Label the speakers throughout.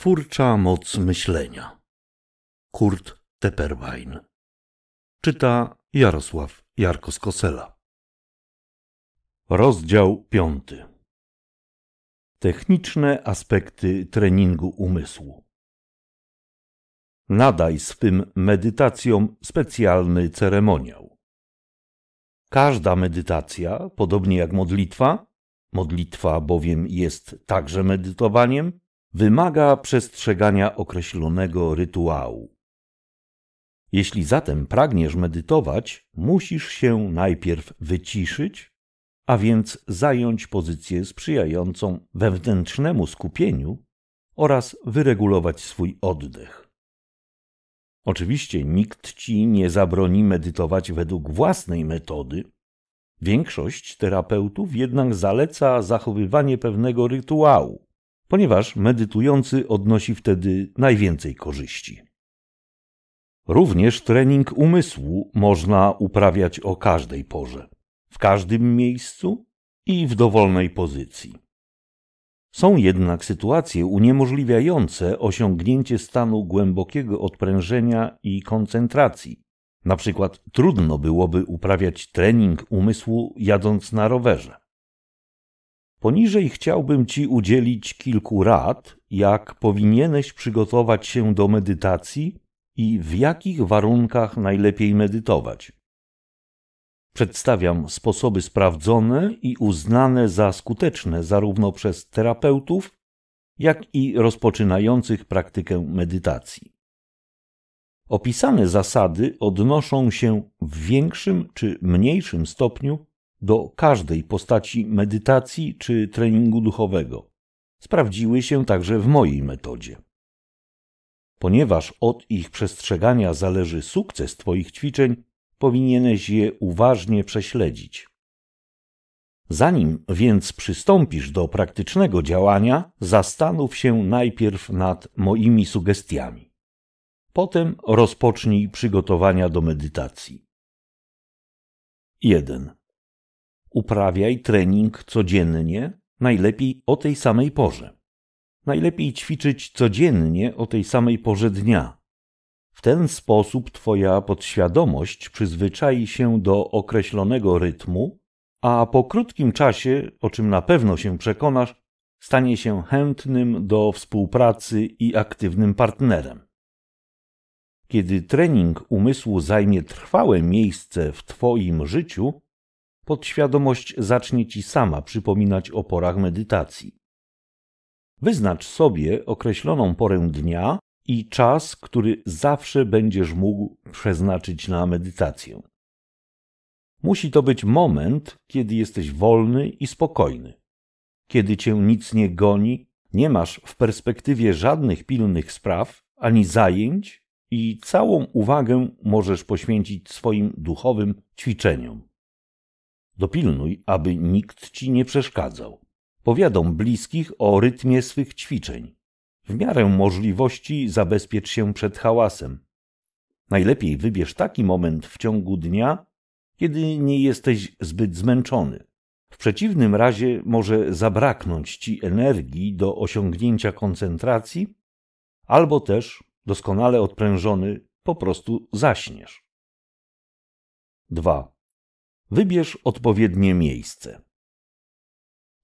Speaker 1: Twórcza moc myślenia. Kurt Tepperwein. Czyta Jarosław jarko kosela Rozdział 5.
Speaker 2: Techniczne aspekty treningu umysłu. Nadaj swym medytacjom specjalny ceremoniał. Każda medytacja, podobnie jak modlitwa, modlitwa bowiem jest także medytowaniem, wymaga przestrzegania określonego rytuału. Jeśli zatem pragniesz medytować, musisz się najpierw wyciszyć, a więc zająć pozycję sprzyjającą wewnętrznemu skupieniu oraz wyregulować swój oddech. Oczywiście nikt ci nie zabroni medytować według własnej metody. Większość terapeutów jednak zaleca zachowywanie pewnego rytuału, ponieważ medytujący odnosi wtedy najwięcej korzyści. Również trening umysłu można uprawiać o każdej porze, w każdym miejscu i w dowolnej pozycji. Są jednak sytuacje uniemożliwiające osiągnięcie stanu głębokiego odprężenia i koncentracji. Na przykład trudno byłoby uprawiać trening umysłu jadąc na rowerze. Poniżej chciałbym Ci udzielić kilku rad, jak powinieneś przygotować się do medytacji i w jakich warunkach najlepiej medytować. Przedstawiam sposoby sprawdzone i uznane za skuteczne zarówno przez terapeutów, jak i rozpoczynających praktykę medytacji. Opisane zasady odnoszą się w większym czy mniejszym stopniu do każdej postaci medytacji czy treningu duchowego. Sprawdziły się także w mojej metodzie. Ponieważ od ich przestrzegania zależy sukces Twoich ćwiczeń, powinieneś je uważnie prześledzić. Zanim więc przystąpisz do praktycznego działania, zastanów się najpierw nad moimi sugestiami. Potem rozpocznij przygotowania do medytacji. 1. Uprawiaj trening codziennie, najlepiej o tej samej porze. Najlepiej ćwiczyć codziennie o tej samej porze dnia. W ten sposób Twoja podświadomość przyzwyczai się do określonego rytmu, a po krótkim czasie, o czym na pewno się przekonasz, stanie się chętnym do współpracy i aktywnym partnerem. Kiedy trening umysłu zajmie trwałe miejsce w Twoim życiu, podświadomość zacznie ci sama przypominać o porach medytacji. Wyznacz sobie określoną porę dnia i czas, który zawsze będziesz mógł przeznaczyć na medytację. Musi to być moment, kiedy jesteś wolny i spokojny, kiedy cię nic nie goni, nie masz w perspektywie żadnych pilnych spraw ani zajęć i całą uwagę możesz poświęcić swoim duchowym ćwiczeniom. Dopilnuj, aby nikt ci nie przeszkadzał. Powiadom bliskich o rytmie swych ćwiczeń. W miarę możliwości zabezpiecz się przed hałasem. Najlepiej wybierz taki moment w ciągu dnia, kiedy nie jesteś zbyt zmęczony. W przeciwnym razie może zabraknąć ci energii do osiągnięcia koncentracji, albo też, doskonale odprężony, po prostu zaśniesz. 2. Wybierz odpowiednie miejsce.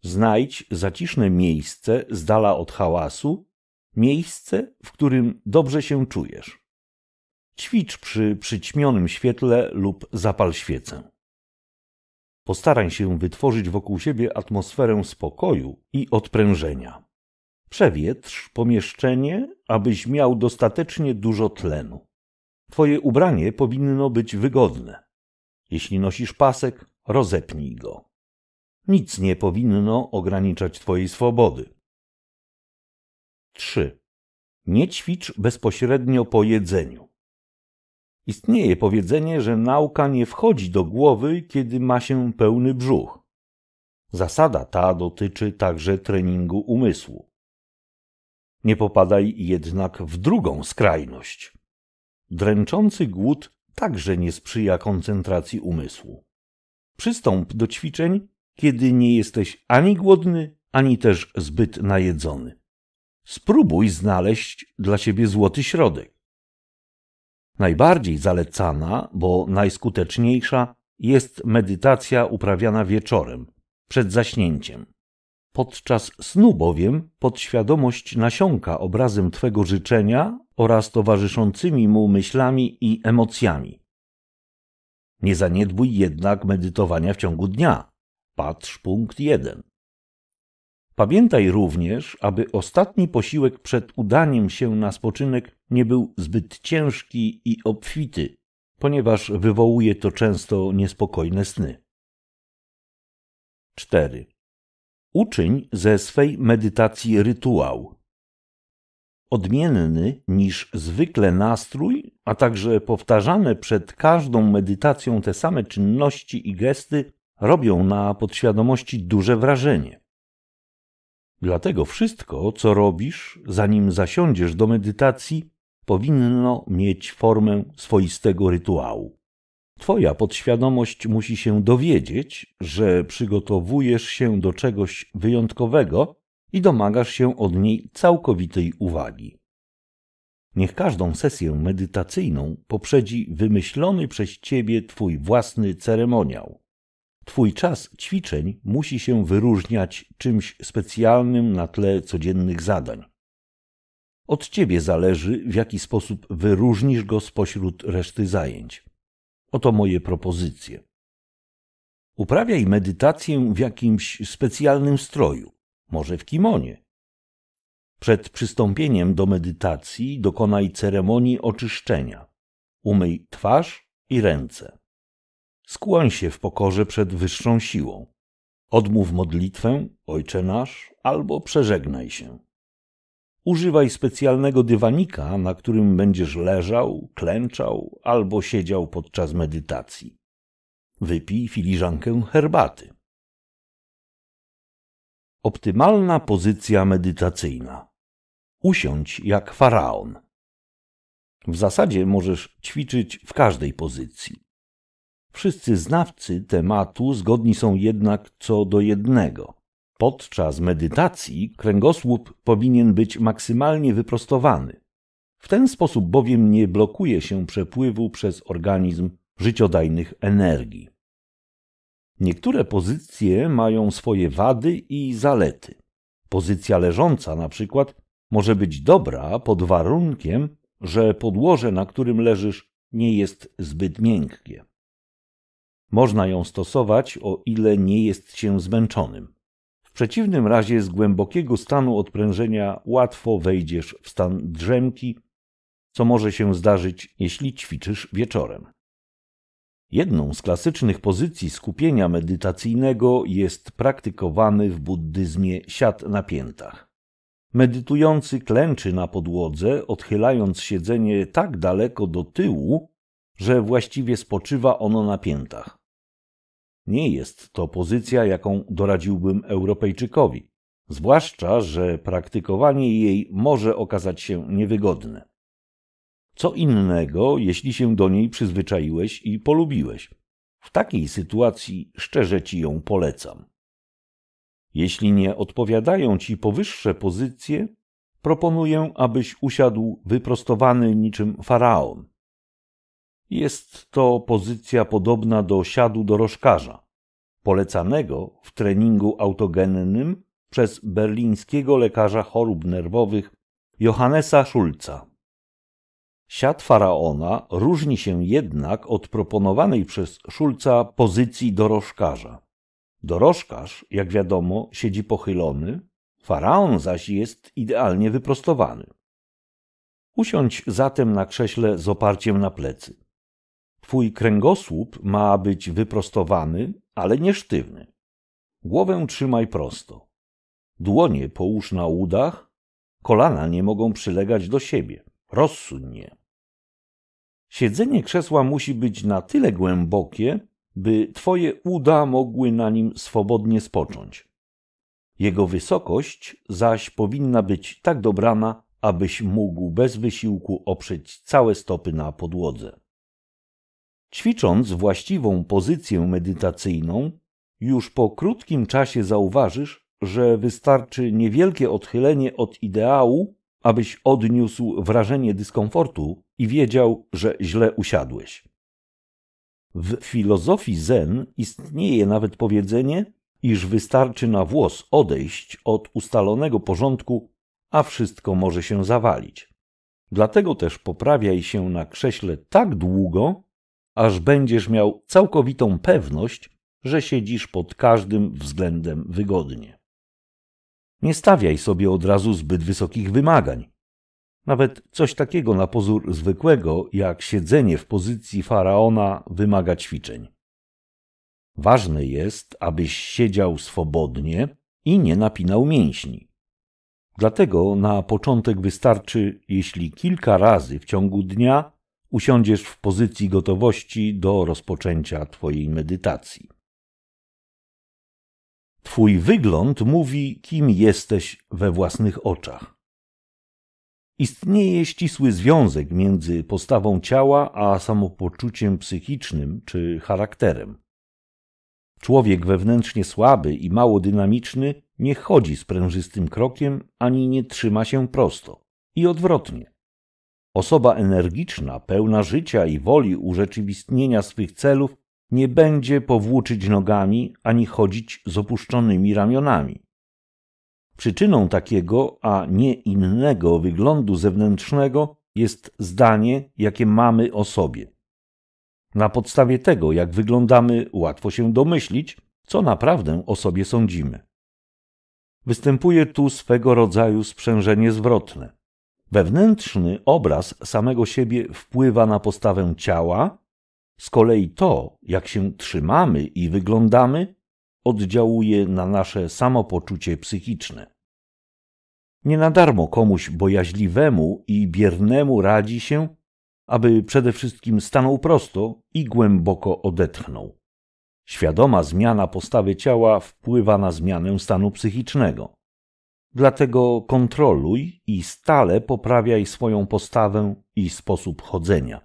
Speaker 2: Znajdź zaciszne miejsce z dala od hałasu, miejsce, w którym dobrze się czujesz. Ćwicz przy przyćmionym świetle lub zapal świecę. Postaraj się wytworzyć wokół siebie atmosferę spokoju i odprężenia. Przewietrz pomieszczenie, abyś miał dostatecznie dużo tlenu. Twoje ubranie powinno być wygodne. Jeśli nosisz pasek, rozepnij go. Nic nie powinno ograniczać Twojej swobody. 3. Nie ćwicz bezpośrednio po jedzeniu. Istnieje powiedzenie, że nauka nie wchodzi do głowy, kiedy ma się pełny brzuch. Zasada ta dotyczy także treningu umysłu. Nie popadaj jednak w drugą skrajność. Dręczący głód także nie sprzyja koncentracji umysłu. Przystąp do ćwiczeń, kiedy nie jesteś ani głodny, ani też zbyt najedzony. Spróbuj znaleźć dla siebie złoty środek. Najbardziej zalecana, bo najskuteczniejsza jest medytacja uprawiana wieczorem, przed zaśnięciem. Podczas snu bowiem podświadomość nasiąka obrazem Twego życzenia oraz towarzyszącymi mu myślami i emocjami. Nie zaniedbuj jednak medytowania w ciągu dnia. Patrz punkt 1. Pamiętaj również, aby ostatni posiłek przed udaniem się na spoczynek nie był zbyt ciężki i obfity, ponieważ wywołuje to często niespokojne sny. 4. Uczyń ze swej medytacji rytuał. Odmienny niż zwykle nastrój, a także powtarzane przed każdą medytacją te same czynności i gesty robią na podświadomości duże wrażenie. Dlatego wszystko, co robisz, zanim zasiądziesz do medytacji, powinno mieć formę swoistego rytuału. Twoja podświadomość musi się dowiedzieć, że przygotowujesz się do czegoś wyjątkowego i domagasz się od niej całkowitej uwagi. Niech każdą sesję medytacyjną poprzedzi wymyślony przez Ciebie Twój własny ceremoniał. Twój czas ćwiczeń musi się wyróżniać czymś specjalnym na tle codziennych zadań. Od Ciebie zależy, w jaki sposób wyróżnisz go spośród reszty zajęć. Oto moje propozycje. Uprawiaj medytację w jakimś specjalnym stroju, może w kimonie. Przed przystąpieniem do medytacji dokonaj ceremonii oczyszczenia. Umyj twarz i ręce. Skłoń się w pokorze przed wyższą siłą. Odmów modlitwę, Ojcze nasz, albo przeżegnaj się. Używaj specjalnego dywanika, na którym będziesz leżał, klęczał albo siedział podczas medytacji. Wypij filiżankę herbaty. Optymalna pozycja medytacyjna. Usiądź jak faraon. W zasadzie możesz ćwiczyć w każdej pozycji. Wszyscy znawcy tematu zgodni są jednak co do jednego – Podczas medytacji kręgosłup powinien być maksymalnie wyprostowany. W ten sposób bowiem nie blokuje się przepływu przez organizm życiodajnych energii. Niektóre pozycje mają swoje wady i zalety. Pozycja leżąca na przykład może być dobra pod warunkiem, że podłoże, na którym leżysz, nie jest zbyt miękkie. Można ją stosować, o ile nie jest się zmęczonym. W przeciwnym razie z głębokiego stanu odprężenia łatwo wejdziesz w stan drzemki, co może się zdarzyć, jeśli ćwiczysz wieczorem. Jedną z klasycznych pozycji skupienia medytacyjnego jest praktykowany w buddyzmie siat na piętach. Medytujący klęczy na podłodze, odchylając siedzenie tak daleko do tyłu, że właściwie spoczywa ono na piętach. Nie jest to pozycja, jaką doradziłbym Europejczykowi, zwłaszcza, że praktykowanie jej może okazać się niewygodne. Co innego, jeśli się do niej przyzwyczaiłeś i polubiłeś. W takiej sytuacji szczerze ci ją polecam. Jeśli nie odpowiadają ci powyższe pozycje, proponuję, abyś usiadł wyprostowany niczym faraon jest to pozycja podobna do siadu dorożkarza, polecanego w treningu autogennym przez berlińskiego lekarza chorób nerwowych Johannesa Schulza. Siad faraona różni się jednak od proponowanej przez Szulca pozycji dorożkarza. Dorożkarz, jak wiadomo, siedzi pochylony, faraon zaś jest idealnie wyprostowany. Usiądź zatem na krześle z oparciem na plecy. Twój kręgosłup ma być wyprostowany, ale nie sztywny. Głowę trzymaj prosto. Dłonie połóż na udach, kolana nie mogą przylegać do siebie. Rozsunie. Siedzenie krzesła musi być na tyle głębokie, by twoje uda mogły na nim swobodnie spocząć. Jego wysokość zaś powinna być tak dobrana, abyś mógł bez wysiłku oprzeć całe stopy na podłodze. Ćwicząc właściwą pozycję medytacyjną, już po krótkim czasie zauważysz, że wystarczy niewielkie odchylenie od ideału, abyś odniósł wrażenie dyskomfortu i wiedział, że źle usiadłeś. W filozofii Zen istnieje nawet powiedzenie, iż wystarczy na włos odejść od ustalonego porządku, a wszystko może się zawalić. Dlatego też poprawiaj się na krześle tak długo, aż będziesz miał całkowitą pewność, że siedzisz pod każdym względem wygodnie. Nie stawiaj sobie od razu zbyt wysokich wymagań. Nawet coś takiego na pozór zwykłego, jak siedzenie w pozycji faraona, wymaga ćwiczeń. Ważne jest, abyś siedział swobodnie i nie napinał mięśni. Dlatego na początek wystarczy, jeśli kilka razy w ciągu dnia usiądziesz w pozycji gotowości do rozpoczęcia Twojej medytacji. Twój wygląd mówi, kim jesteś we własnych oczach. Istnieje ścisły związek między postawą ciała a samopoczuciem psychicznym czy charakterem. Człowiek wewnętrznie słaby i mało dynamiczny nie chodzi sprężystym krokiem ani nie trzyma się prosto. I odwrotnie. Osoba energiczna, pełna życia i woli urzeczywistnienia swych celów, nie będzie powłóczyć nogami ani chodzić z opuszczonymi ramionami. Przyczyną takiego, a nie innego wyglądu zewnętrznego jest zdanie, jakie mamy o sobie. Na podstawie tego, jak wyglądamy, łatwo się domyślić, co naprawdę o sobie sądzimy. Występuje tu swego rodzaju sprzężenie zwrotne. Wewnętrzny obraz samego siebie wpływa na postawę ciała, z kolei to, jak się trzymamy i wyglądamy, oddziałuje na nasze samopoczucie psychiczne. Nie na darmo komuś bojaźliwemu i biernemu radzi się, aby przede wszystkim stanął prosto i głęboko odetchnął. Świadoma zmiana postawy ciała wpływa na zmianę stanu psychicznego. Dlatego kontroluj i stale poprawiaj swoją postawę i sposób chodzenia.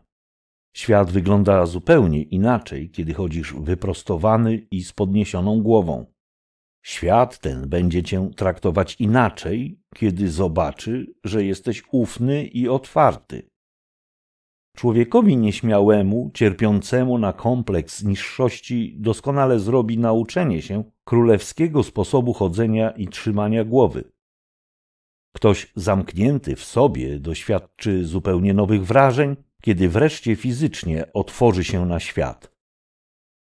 Speaker 2: Świat wygląda zupełnie inaczej, kiedy chodzisz wyprostowany i z podniesioną głową. Świat ten będzie cię traktować inaczej, kiedy zobaczy, że jesteś ufny i otwarty. Człowiekowi nieśmiałemu, cierpiącemu na kompleks niższości, doskonale zrobi nauczenie się królewskiego sposobu chodzenia i trzymania głowy. Ktoś zamknięty w sobie doświadczy zupełnie nowych wrażeń, kiedy wreszcie fizycznie otworzy się na świat.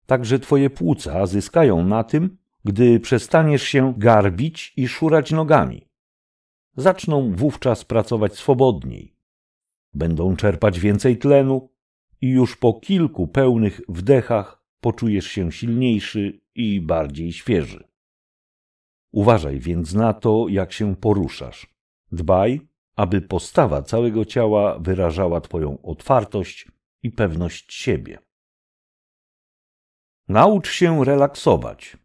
Speaker 2: Także twoje płuca zyskają na tym, gdy przestaniesz się garbić i szurać nogami. Zaczną wówczas pracować swobodniej. Będą czerpać więcej tlenu i już po kilku pełnych wdechach poczujesz się silniejszy i bardziej świeży. Uważaj więc na to, jak się poruszasz. Dbaj, aby postawa całego ciała wyrażała Twoją otwartość i pewność siebie. Naucz się relaksować.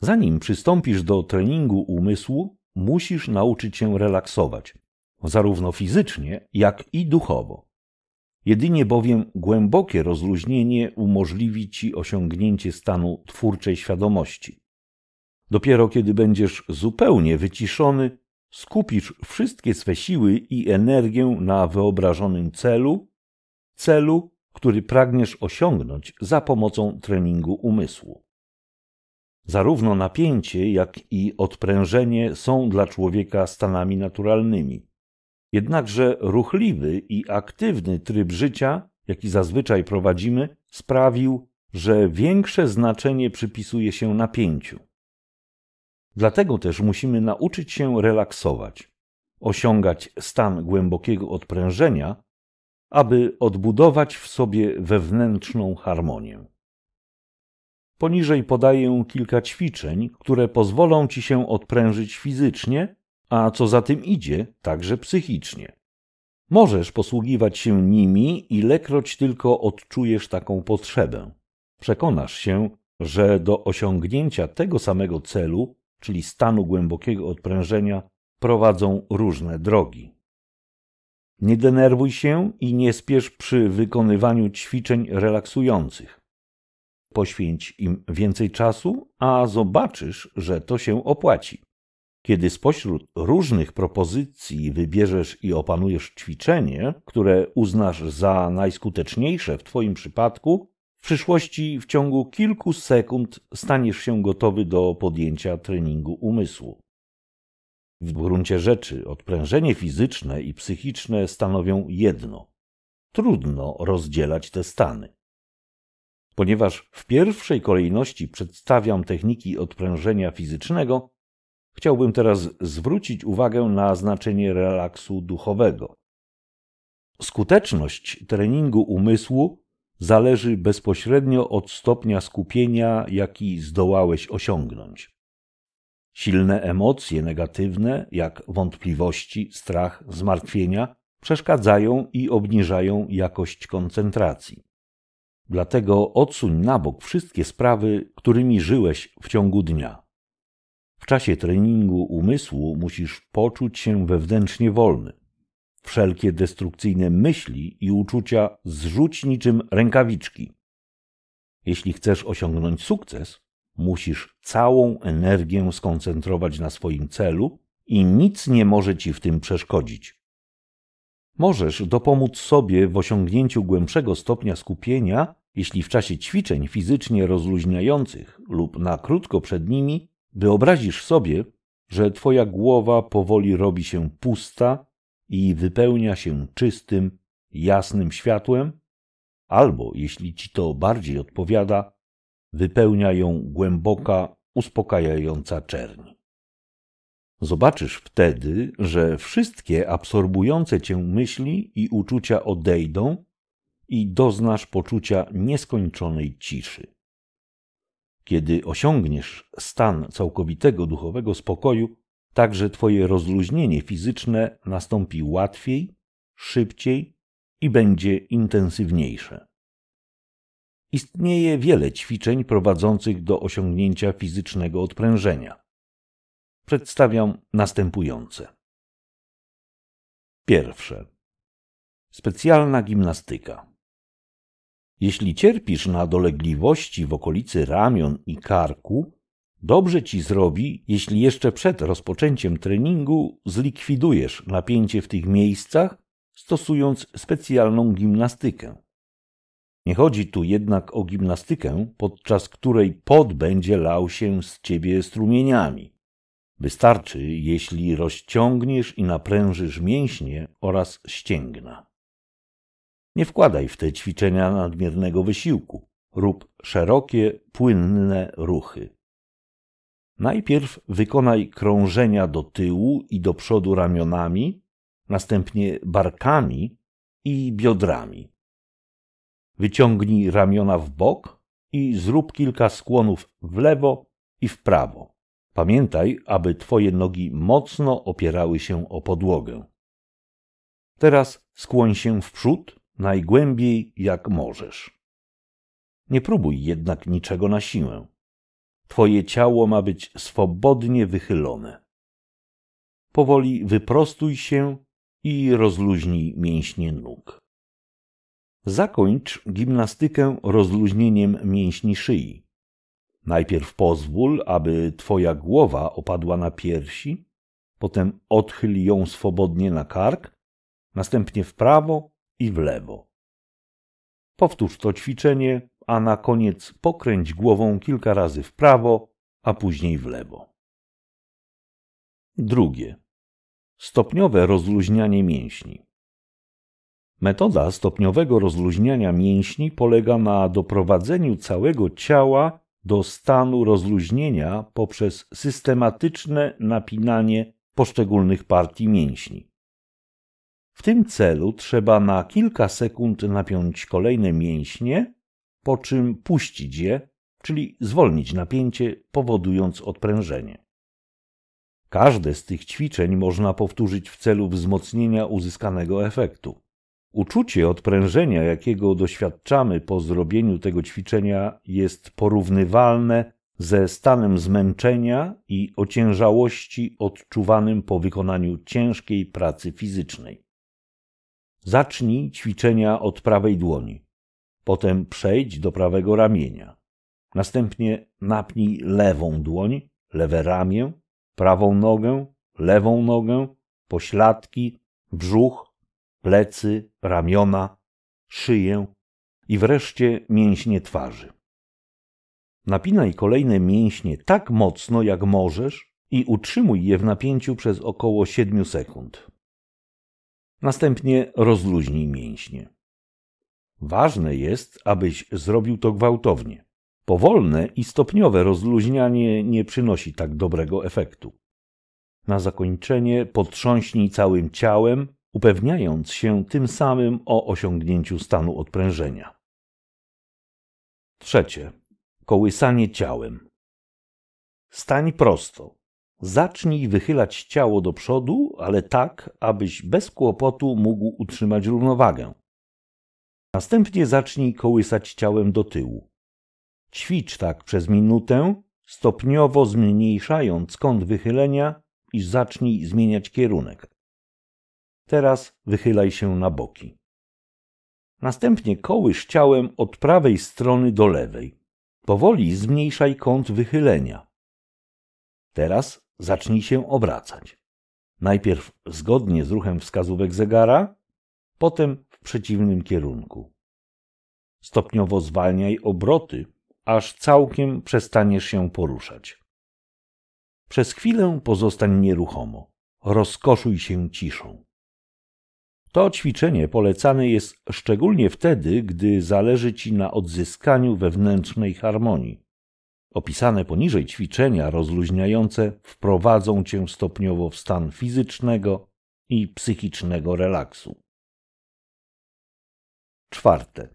Speaker 2: Zanim przystąpisz do treningu umysłu, musisz nauczyć się relaksować, zarówno fizycznie, jak i duchowo. Jedynie bowiem głębokie rozluźnienie umożliwi ci osiągnięcie stanu twórczej świadomości. Dopiero kiedy będziesz zupełnie wyciszony, skupisz wszystkie swe siły i energię na wyobrażonym celu, celu, który pragniesz osiągnąć za pomocą treningu umysłu. Zarówno napięcie, jak i odprężenie są dla człowieka stanami naturalnymi. Jednakże ruchliwy i aktywny tryb życia, jaki zazwyczaj prowadzimy, sprawił, że większe znaczenie przypisuje się napięciu. Dlatego też musimy nauczyć się relaksować, osiągać stan głębokiego odprężenia, aby odbudować w sobie wewnętrzną harmonię. Poniżej podaję kilka ćwiczeń, które pozwolą ci się odprężyć fizycznie, a co za tym idzie, także psychicznie. Możesz posługiwać się nimi, ilekroć tylko odczujesz taką potrzebę. Przekonasz się, że do osiągnięcia tego samego celu czyli stanu głębokiego odprężenia, prowadzą różne drogi. Nie denerwuj się i nie spiesz przy wykonywaniu ćwiczeń relaksujących. Poświęć im więcej czasu, a zobaczysz, że to się opłaci. Kiedy spośród różnych propozycji wybierzesz i opanujesz ćwiczenie, które uznasz za najskuteczniejsze w Twoim przypadku, przyszłości w ciągu kilku sekund staniesz się gotowy do podjęcia treningu umysłu. W gruncie rzeczy odprężenie fizyczne i psychiczne stanowią jedno. Trudno rozdzielać te stany. Ponieważ w pierwszej kolejności przedstawiam techniki odprężenia fizycznego, chciałbym teraz zwrócić uwagę na znaczenie relaksu duchowego. Skuteczność treningu umysłu zależy bezpośrednio od stopnia skupienia, jaki zdołałeś osiągnąć. Silne emocje negatywne, jak wątpliwości, strach, zmartwienia, przeszkadzają i obniżają jakość koncentracji. Dlatego odsuń na bok wszystkie sprawy, którymi żyłeś w ciągu dnia. W czasie treningu umysłu musisz poczuć się wewnętrznie wolny wszelkie destrukcyjne myśli i uczucia zrzuć niczym rękawiczki. Jeśli chcesz osiągnąć sukces, musisz całą energię skoncentrować na swoim celu i nic nie może ci w tym przeszkodzić. Możesz dopomóc sobie w osiągnięciu głębszego stopnia skupienia, jeśli w czasie ćwiczeń fizycznie rozluźniających lub na krótko przed nimi wyobrazisz sobie, że twoja głowa powoli robi się pusta i wypełnia się czystym, jasnym światłem, albo, jeśli ci to bardziej odpowiada, wypełnia ją głęboka, uspokajająca czerń. Zobaczysz wtedy, że wszystkie absorbujące cię myśli i uczucia odejdą i doznasz poczucia nieskończonej ciszy. Kiedy osiągniesz stan całkowitego duchowego spokoju, Także Twoje rozluźnienie fizyczne nastąpi łatwiej, szybciej i będzie intensywniejsze. Istnieje wiele ćwiczeń prowadzących do osiągnięcia fizycznego odprężenia. Przedstawiam następujące. Pierwsze. Specjalna gimnastyka. Jeśli cierpisz na dolegliwości w okolicy ramion i karku, Dobrze ci zrobi, jeśli jeszcze przed rozpoczęciem treningu zlikwidujesz napięcie w tych miejscach, stosując specjalną gimnastykę. Nie chodzi tu jednak o gimnastykę, podczas której pot będzie lał się z ciebie strumieniami. Wystarczy, jeśli rozciągniesz i naprężysz mięśnie oraz ścięgna. Nie wkładaj w te ćwiczenia nadmiernego wysiłku. Rób szerokie, płynne ruchy. Najpierw wykonaj krążenia do tyłu i do przodu ramionami, następnie barkami i biodrami. Wyciągnij ramiona w bok i zrób kilka skłonów w lewo i w prawo. Pamiętaj, aby twoje nogi mocno opierały się o podłogę. Teraz skłoń się w przód najgłębiej jak możesz. Nie próbuj jednak niczego na siłę. Twoje ciało ma być swobodnie wychylone. Powoli wyprostuj się i rozluźnij mięśnie nóg. Zakończ gimnastykę rozluźnieniem mięśni szyi. Najpierw pozwól, aby Twoja głowa opadła na piersi, potem odchyl ją swobodnie na kark, następnie w prawo i w lewo. Powtórz to ćwiczenie a na koniec pokręć głową kilka razy w prawo, a później w lewo. Drugie. Stopniowe rozluźnianie mięśni. Metoda stopniowego rozluźniania mięśni polega na doprowadzeniu całego ciała do stanu rozluźnienia poprzez systematyczne napinanie poszczególnych partii mięśni. W tym celu trzeba na kilka sekund napiąć kolejne mięśnie, po czym puścić je, czyli zwolnić napięcie, powodując odprężenie. Każde z tych ćwiczeń można powtórzyć w celu wzmocnienia uzyskanego efektu. Uczucie odprężenia, jakiego doświadczamy po zrobieniu tego ćwiczenia, jest porównywalne ze stanem zmęczenia i ociężałości odczuwanym po wykonaniu ciężkiej pracy fizycznej. Zacznij ćwiczenia od prawej dłoni. Potem przejdź do prawego ramienia. Następnie napnij lewą dłoń, lewe ramię, prawą nogę, lewą nogę, pośladki, brzuch, plecy, ramiona, szyję i wreszcie mięśnie twarzy. Napinaj kolejne mięśnie tak mocno, jak możesz i utrzymuj je w napięciu przez około 7 sekund. Następnie rozluźnij mięśnie. Ważne jest, abyś zrobił to gwałtownie. Powolne i stopniowe rozluźnianie nie przynosi tak dobrego efektu. Na zakończenie potrząśnij całym ciałem, upewniając się tym samym o osiągnięciu stanu odprężenia. Trzecie. Kołysanie ciałem. Stań prosto. Zacznij wychylać ciało do przodu, ale tak, abyś bez kłopotu mógł utrzymać równowagę. Następnie zacznij kołysać ciałem do tyłu. Ćwicz tak przez minutę, stopniowo zmniejszając kąt wychylenia i zacznij zmieniać kierunek. Teraz wychylaj się na boki. Następnie kołysz ciałem od prawej strony do lewej. Powoli zmniejszaj kąt wychylenia. Teraz zacznij się obracać. Najpierw zgodnie z ruchem wskazówek zegara, potem przeciwnym kierunku. Stopniowo zwalniaj obroty, aż całkiem przestaniesz się poruszać. Przez chwilę pozostań nieruchomo. Rozkoszuj się ciszą. To ćwiczenie polecane jest szczególnie wtedy, gdy zależy ci na odzyskaniu wewnętrznej harmonii. Opisane poniżej ćwiczenia rozluźniające wprowadzą cię stopniowo w stan fizycznego i psychicznego relaksu.
Speaker 1: Czwarte.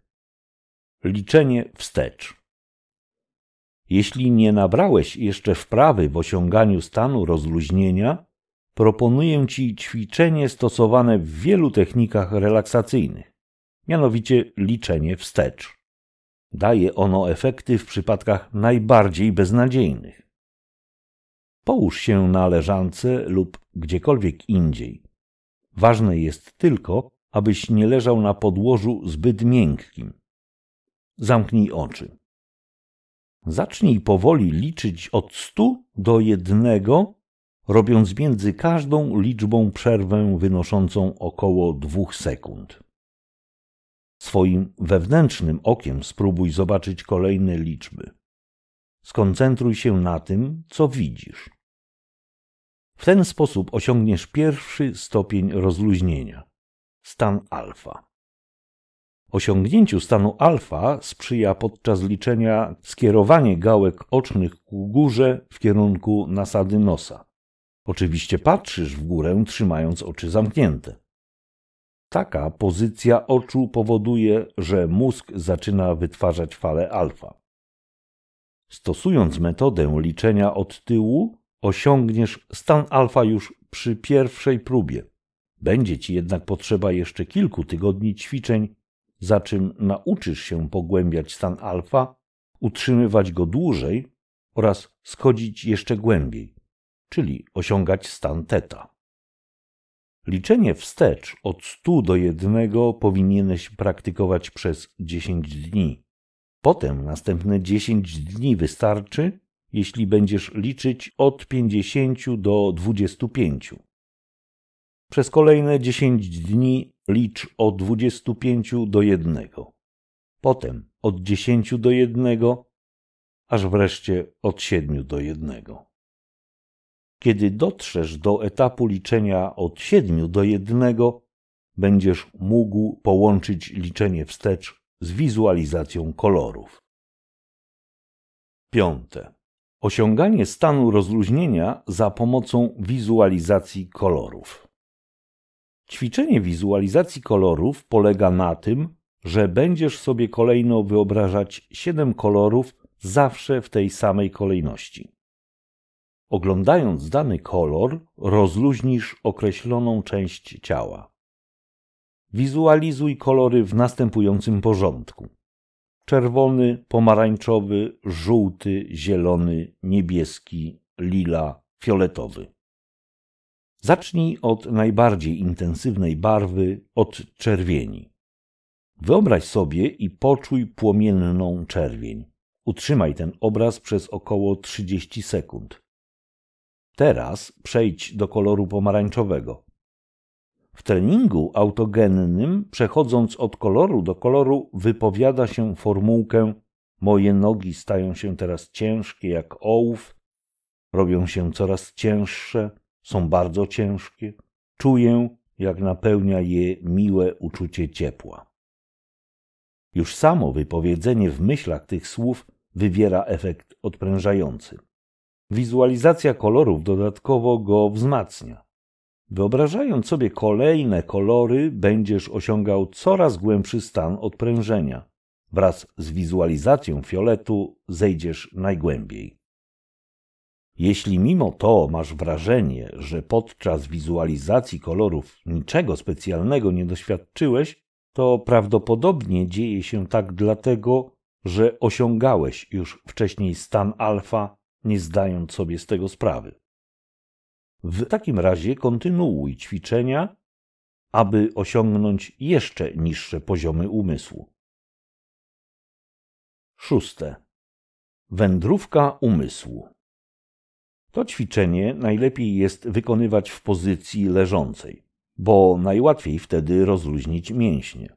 Speaker 1: Liczenie wstecz.
Speaker 2: Jeśli nie nabrałeś jeszcze wprawy w osiąganiu stanu rozluźnienia, proponuję Ci ćwiczenie stosowane w wielu technikach relaksacyjnych, mianowicie liczenie wstecz. Daje ono efekty w przypadkach najbardziej beznadziejnych. Połóż się na leżance lub gdziekolwiek indziej. Ważne jest tylko, abyś nie leżał na podłożu zbyt miękkim. Zamknij oczy. Zacznij powoli liczyć od stu do jednego, robiąc między każdą liczbą przerwę wynoszącą około dwóch sekund. Swoim wewnętrznym okiem spróbuj zobaczyć kolejne liczby. Skoncentruj się na tym, co widzisz. W ten sposób osiągniesz pierwszy stopień rozluźnienia stan alfa. Osiągnięciu stanu alfa sprzyja podczas liczenia skierowanie gałek ocznych ku górze w kierunku nasady nosa. Oczywiście patrzysz w górę, trzymając oczy zamknięte. Taka pozycja oczu powoduje, że mózg zaczyna wytwarzać fale alfa. Stosując metodę liczenia od tyłu, osiągniesz stan alfa już przy pierwszej próbie. Będzie ci jednak potrzeba jeszcze kilku tygodni ćwiczeń, za czym nauczysz się pogłębiać stan alfa, utrzymywać go dłużej oraz schodzić jeszcze głębiej, czyli osiągać stan teta. Liczenie wstecz od 100 do 1 powinieneś praktykować przez 10 dni. Potem następne 10 dni wystarczy, jeśli będziesz liczyć od 50 do 25. Przez kolejne 10 dni licz od 25 do 1. Potem od 10 do 1, aż wreszcie od 7 do 1. Kiedy dotrzesz do etapu liczenia od 7 do 1, będziesz mógł połączyć liczenie wstecz z wizualizacją kolorów. Piąte. Osiąganie stanu rozluźnienia za pomocą wizualizacji kolorów. Ćwiczenie wizualizacji kolorów polega na tym, że będziesz sobie kolejno wyobrażać siedem kolorów zawsze w tej samej kolejności. Oglądając dany kolor, rozluźnisz określoną część ciała. Wizualizuj kolory w następującym porządku: czerwony, pomarańczowy, żółty, zielony, niebieski, lila, fioletowy. Zacznij od najbardziej intensywnej barwy, od czerwieni. Wyobraź sobie i poczuj płomienną czerwień. Utrzymaj ten obraz przez około 30 sekund. Teraz przejdź do koloru pomarańczowego. W treningu autogennym, przechodząc od koloru do koloru, wypowiada się formułkę Moje nogi stają się teraz ciężkie jak ołów, robią się coraz cięższe, są bardzo ciężkie. Czuję, jak napełnia je miłe uczucie ciepła. Już samo wypowiedzenie w myślach tych słów wywiera efekt odprężający. Wizualizacja kolorów dodatkowo go wzmacnia. Wyobrażając sobie kolejne kolory, będziesz osiągał coraz głębszy stan odprężenia. Wraz z wizualizacją fioletu zejdziesz najgłębiej. Jeśli mimo to masz wrażenie, że podczas wizualizacji kolorów niczego specjalnego nie doświadczyłeś, to prawdopodobnie dzieje się tak dlatego, że osiągałeś już wcześniej stan alfa, nie zdając sobie z tego sprawy. W takim razie kontynuuj ćwiczenia, aby osiągnąć jeszcze niższe poziomy umysłu. Szóste. Wędrówka umysłu. To ćwiczenie najlepiej jest wykonywać w pozycji leżącej, bo najłatwiej wtedy rozluźnić mięśnie.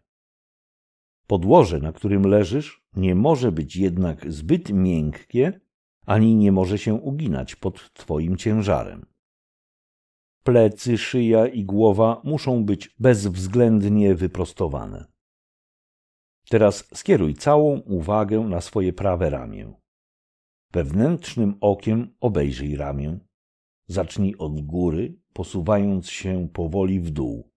Speaker 2: Podłoże, na którym leżysz, nie może być jednak zbyt miękkie, ani nie może się uginać pod Twoim ciężarem. Plecy, szyja i głowa muszą być bezwzględnie wyprostowane. Teraz skieruj całą uwagę na swoje prawe ramię. Wewnętrznym okiem obejrzyj ramię. Zacznij od góry, posuwając się powoli w dół.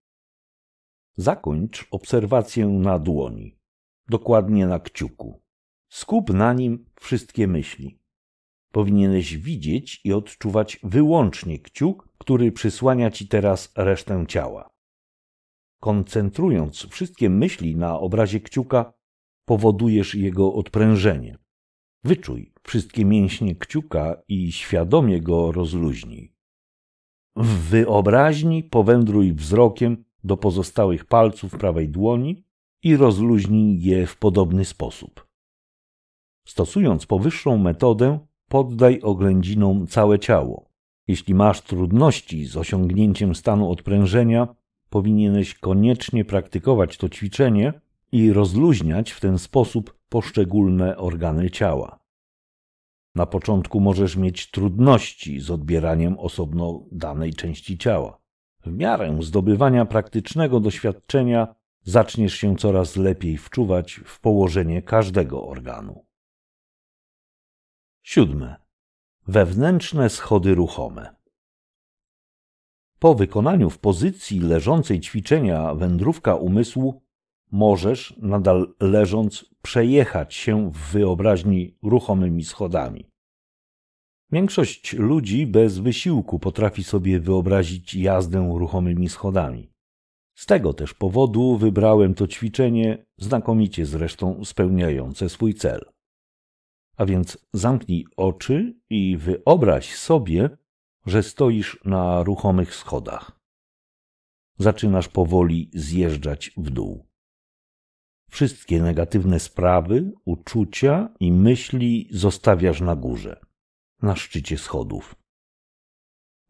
Speaker 2: Zakończ obserwację na dłoni, dokładnie na kciuku. Skup na nim wszystkie myśli. Powinieneś widzieć i odczuwać wyłącznie kciuk, który przysłania ci teraz resztę ciała. Koncentrując wszystkie myśli na obrazie kciuka, powodujesz jego odprężenie. Wyczuj wszystkie mięśnie kciuka i świadomie go rozluźnij. W wyobraźni powędruj wzrokiem do pozostałych palców prawej dłoni i rozluźnij je w podobny sposób. Stosując powyższą metodę, poddaj oględzinom całe ciało. Jeśli masz trudności z osiągnięciem stanu odprężenia, powinieneś koniecznie praktykować to ćwiczenie i rozluźniać w ten sposób poszczególne organy ciała. Na początku możesz mieć trudności z odbieraniem osobno danej części ciała. W miarę zdobywania praktycznego doświadczenia zaczniesz się coraz lepiej wczuwać w położenie każdego organu. 7. Wewnętrzne schody ruchome. Po wykonaniu w pozycji leżącej ćwiczenia wędrówka umysłu możesz, nadal leżąc, przejechać się w wyobraźni ruchomymi schodami. Większość ludzi bez wysiłku potrafi sobie wyobrazić jazdę ruchomymi schodami. Z tego też powodu wybrałem to ćwiczenie, znakomicie zresztą spełniające swój cel. A więc zamknij oczy i wyobraź sobie, że stoisz na ruchomych schodach. Zaczynasz powoli zjeżdżać w dół. Wszystkie negatywne sprawy, uczucia i myśli zostawiasz na górze, na szczycie schodów.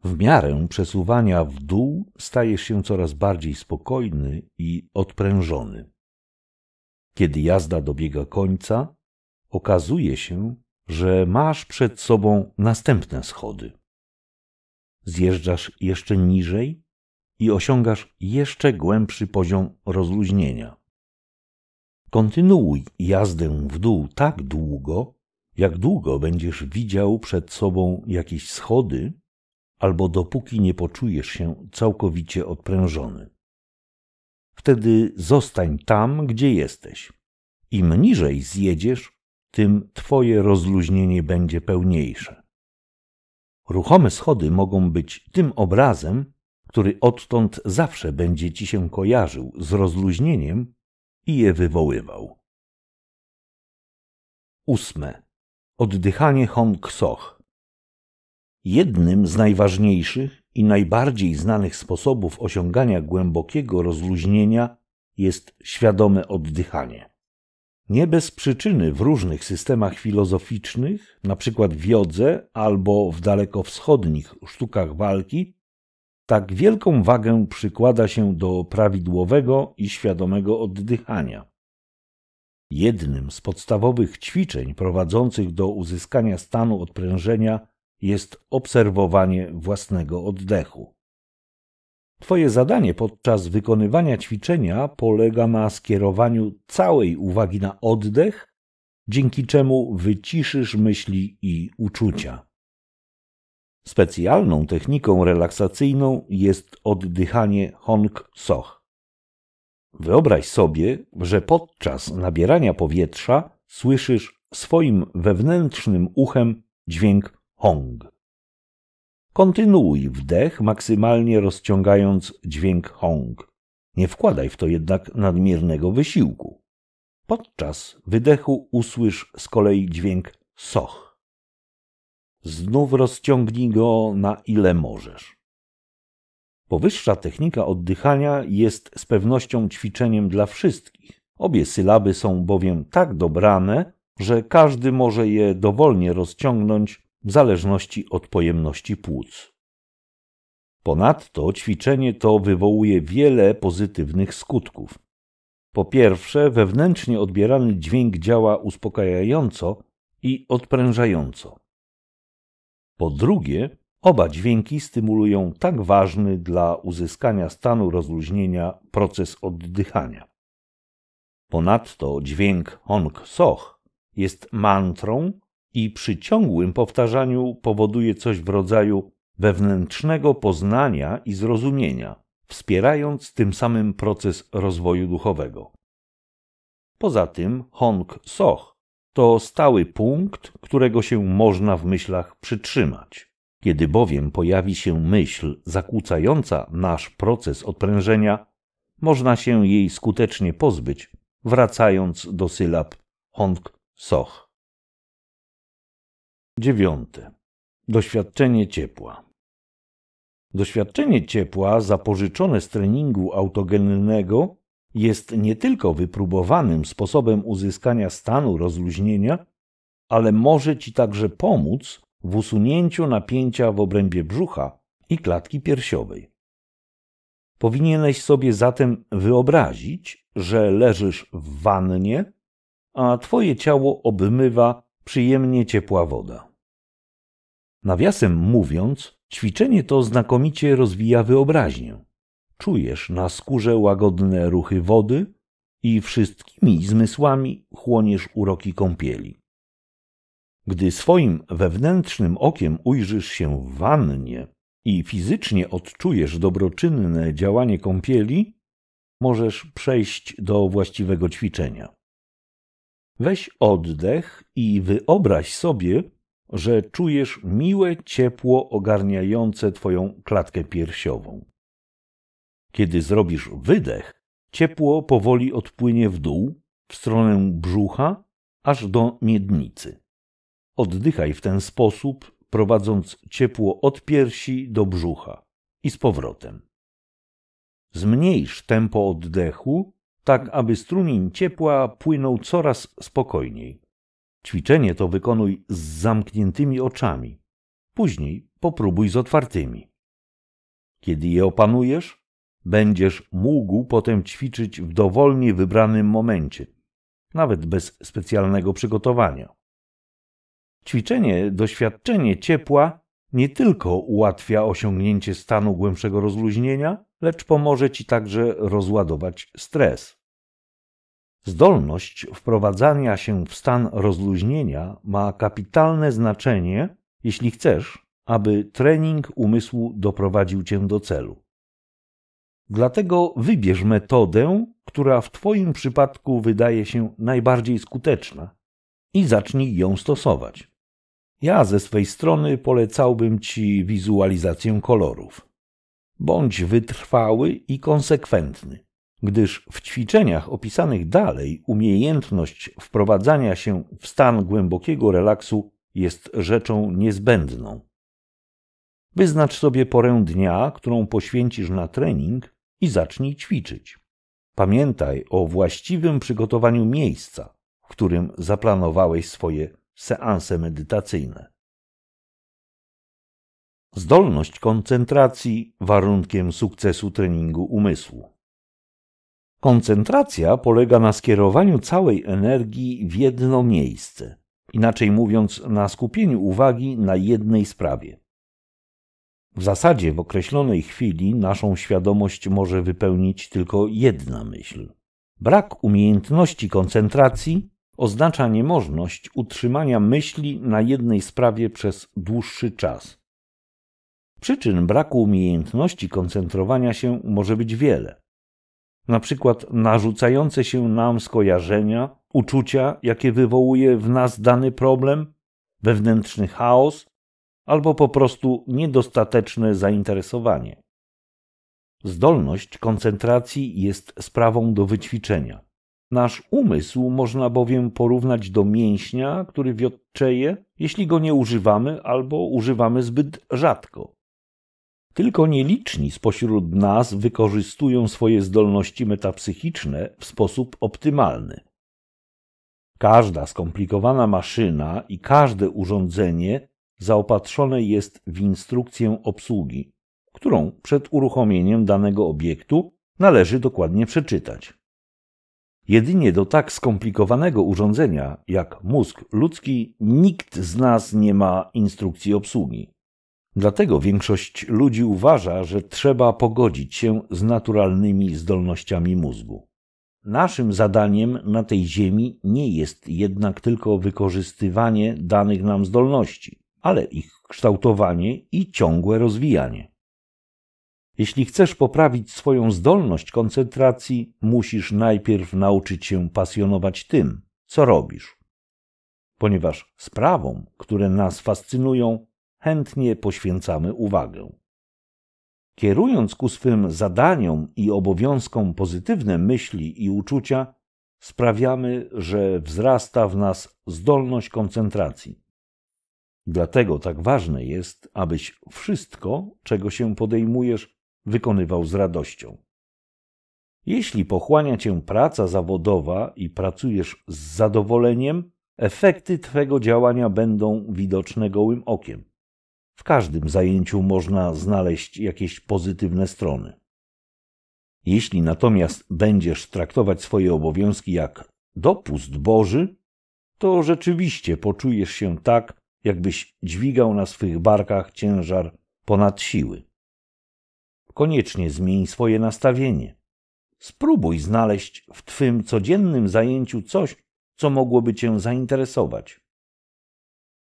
Speaker 2: W miarę przesuwania w dół stajesz się coraz bardziej spokojny i odprężony. Kiedy jazda dobiega końca, okazuje się, że masz przed sobą następne schody. Zjeżdżasz jeszcze niżej i osiągasz jeszcze głębszy poziom rozluźnienia. Kontynuuj jazdę w dół tak długo, jak długo będziesz widział przed sobą jakieś schody, albo dopóki nie poczujesz się całkowicie odprężony. Wtedy zostań tam, gdzie jesteś. Im niżej zjedziesz, tym twoje rozluźnienie będzie pełniejsze. Ruchome schody mogą być tym obrazem, który odtąd zawsze będzie ci się kojarzył z rozluźnieniem, i je wywoływał. 8. Oddychanie Hong Soch. Jednym z najważniejszych i najbardziej znanych sposobów osiągania głębokiego rozluźnienia jest świadome oddychanie. Nie bez przyczyny w różnych systemach filozoficznych, np. w jodze albo w dalekowschodnich sztukach walki, tak wielką wagę przykłada się do prawidłowego i świadomego oddychania. Jednym z podstawowych ćwiczeń prowadzących do uzyskania stanu odprężenia jest obserwowanie własnego oddechu. Twoje zadanie podczas wykonywania ćwiczenia polega na skierowaniu całej uwagi na oddech, dzięki czemu wyciszysz myśli i uczucia. Specjalną techniką relaksacyjną jest oddychanie hong soh. Wyobraź sobie, że podczas nabierania powietrza słyszysz swoim wewnętrznym uchem dźwięk Hong. Kontynuuj wdech, maksymalnie rozciągając dźwięk Hong. Nie wkładaj w to jednak nadmiernego wysiłku. Podczas wydechu usłysz z kolei dźwięk soh. Znów rozciągnij go na ile możesz. Powyższa technika oddychania jest z pewnością ćwiczeniem dla wszystkich. Obie sylaby są bowiem tak dobrane, że każdy może je dowolnie rozciągnąć w zależności od pojemności płuc. Ponadto ćwiczenie to wywołuje wiele pozytywnych skutków. Po pierwsze, wewnętrznie odbierany dźwięk działa uspokajająco i odprężająco. Po drugie, oba dźwięki stymulują tak ważny dla uzyskania stanu rozluźnienia proces oddychania. Ponadto dźwięk honk soch jest mantrą i przy ciągłym powtarzaniu powoduje coś w rodzaju wewnętrznego poznania i zrozumienia, wspierając tym samym proces rozwoju duchowego. Poza tym honk soch to stały punkt, którego się można w myślach przytrzymać. Kiedy bowiem pojawi się myśl zakłócająca nasz proces odprężenia, można się jej skutecznie pozbyć, wracając do sylab Hong Soch. Dziewiąte. Doświadczenie ciepła. Doświadczenie ciepła zapożyczone z treningu autogennego jest nie tylko wypróbowanym sposobem uzyskania stanu rozluźnienia, ale może ci także pomóc w usunięciu napięcia w obrębie brzucha i klatki piersiowej. Powinieneś sobie zatem wyobrazić, że leżysz w wannie, a twoje ciało obmywa przyjemnie ciepła woda. Nawiasem mówiąc, ćwiczenie to znakomicie rozwija wyobraźnię. Czujesz na skórze łagodne ruchy wody i wszystkimi zmysłami chłoniesz uroki kąpieli. Gdy swoim wewnętrznym okiem ujrzysz się w wannie i fizycznie odczujesz dobroczynne działanie kąpieli, możesz przejść do właściwego ćwiczenia. Weź oddech i wyobraź sobie, że czujesz miłe ciepło ogarniające twoją klatkę piersiową. Kiedy zrobisz wydech, ciepło powoli odpłynie w dół, w stronę brzucha, aż do miednicy. Oddychaj w ten sposób, prowadząc ciepło od piersi do brzucha i z powrotem. Zmniejsz tempo oddechu, tak aby strumień ciepła płynął coraz spokojniej. Ćwiczenie to wykonuj z zamkniętymi oczami. Później popróbuj z otwartymi. Kiedy je opanujesz, będziesz mógł potem ćwiczyć w dowolnie wybranym momencie, nawet bez specjalnego przygotowania. Ćwiczenie, doświadczenie ciepła nie tylko ułatwia osiągnięcie stanu głębszego rozluźnienia, lecz pomoże ci także rozładować stres. Zdolność wprowadzania się w stan rozluźnienia ma kapitalne znaczenie, jeśli chcesz, aby trening umysłu doprowadził cię do celu. Dlatego wybierz metodę, która w Twoim przypadku wydaje się najbardziej skuteczna i zacznij ją stosować. Ja ze swej strony polecałbym Ci wizualizację kolorów. Bądź wytrwały i konsekwentny, gdyż w ćwiczeniach opisanych dalej umiejętność wprowadzania się w stan głębokiego relaksu jest rzeczą niezbędną. Wyznacz sobie porę dnia, którą poświęcisz na trening i zacznij ćwiczyć. Pamiętaj o właściwym przygotowaniu miejsca, w którym zaplanowałeś swoje seanse medytacyjne. Zdolność koncentracji warunkiem sukcesu treningu umysłu. Koncentracja polega na skierowaniu całej energii w jedno miejsce, inaczej mówiąc, na skupieniu uwagi na jednej sprawie. W zasadzie w określonej chwili naszą świadomość może wypełnić tylko jedna myśl. Brak umiejętności koncentracji oznacza niemożność utrzymania myśli na jednej sprawie przez dłuższy czas. Przyczyn braku umiejętności koncentrowania się może być wiele. Na przykład narzucające się nam skojarzenia, uczucia, jakie wywołuje w nas dany problem, wewnętrzny chaos albo po prostu niedostateczne zainteresowanie. Zdolność koncentracji jest sprawą do wyćwiczenia. Nasz umysł można bowiem porównać do mięśnia, który wiotczeje, jeśli go nie używamy albo używamy zbyt rzadko. Tylko nieliczni spośród nas wykorzystują swoje zdolności metapsychiczne w sposób optymalny. Każda skomplikowana maszyna i każde urządzenie zaopatrzone jest w instrukcję obsługi, którą przed uruchomieniem danego obiektu należy dokładnie przeczytać. Jedynie do tak skomplikowanego urządzenia jak mózg ludzki nikt z nas nie ma instrukcji obsługi. Dlatego większość ludzi uważa, że trzeba pogodzić się z naturalnymi zdolnościami mózgu. Naszym zadaniem na tej Ziemi nie jest jednak tylko wykorzystywanie danych nam zdolności ale ich kształtowanie i ciągłe rozwijanie. Jeśli chcesz poprawić swoją zdolność koncentracji, musisz najpierw nauczyć się pasjonować tym, co robisz. Ponieważ sprawom, które nas fascynują, chętnie poświęcamy uwagę. Kierując ku swym zadaniom i obowiązkom pozytywne myśli i uczucia, sprawiamy, że wzrasta w nas zdolność koncentracji. Dlatego tak ważne jest, abyś wszystko, czego się podejmujesz, wykonywał z radością. Jeśli pochłania cię praca zawodowa i pracujesz z zadowoleniem, efekty twego działania będą widoczne gołym okiem. W każdym zajęciu można znaleźć jakieś pozytywne strony. Jeśli natomiast będziesz traktować swoje obowiązki jak dopust Boży, to rzeczywiście poczujesz się tak, jakbyś dźwigał na swych barkach ciężar ponad siły. Koniecznie zmień swoje nastawienie. Spróbuj znaleźć w twym codziennym zajęciu coś, co mogłoby cię zainteresować.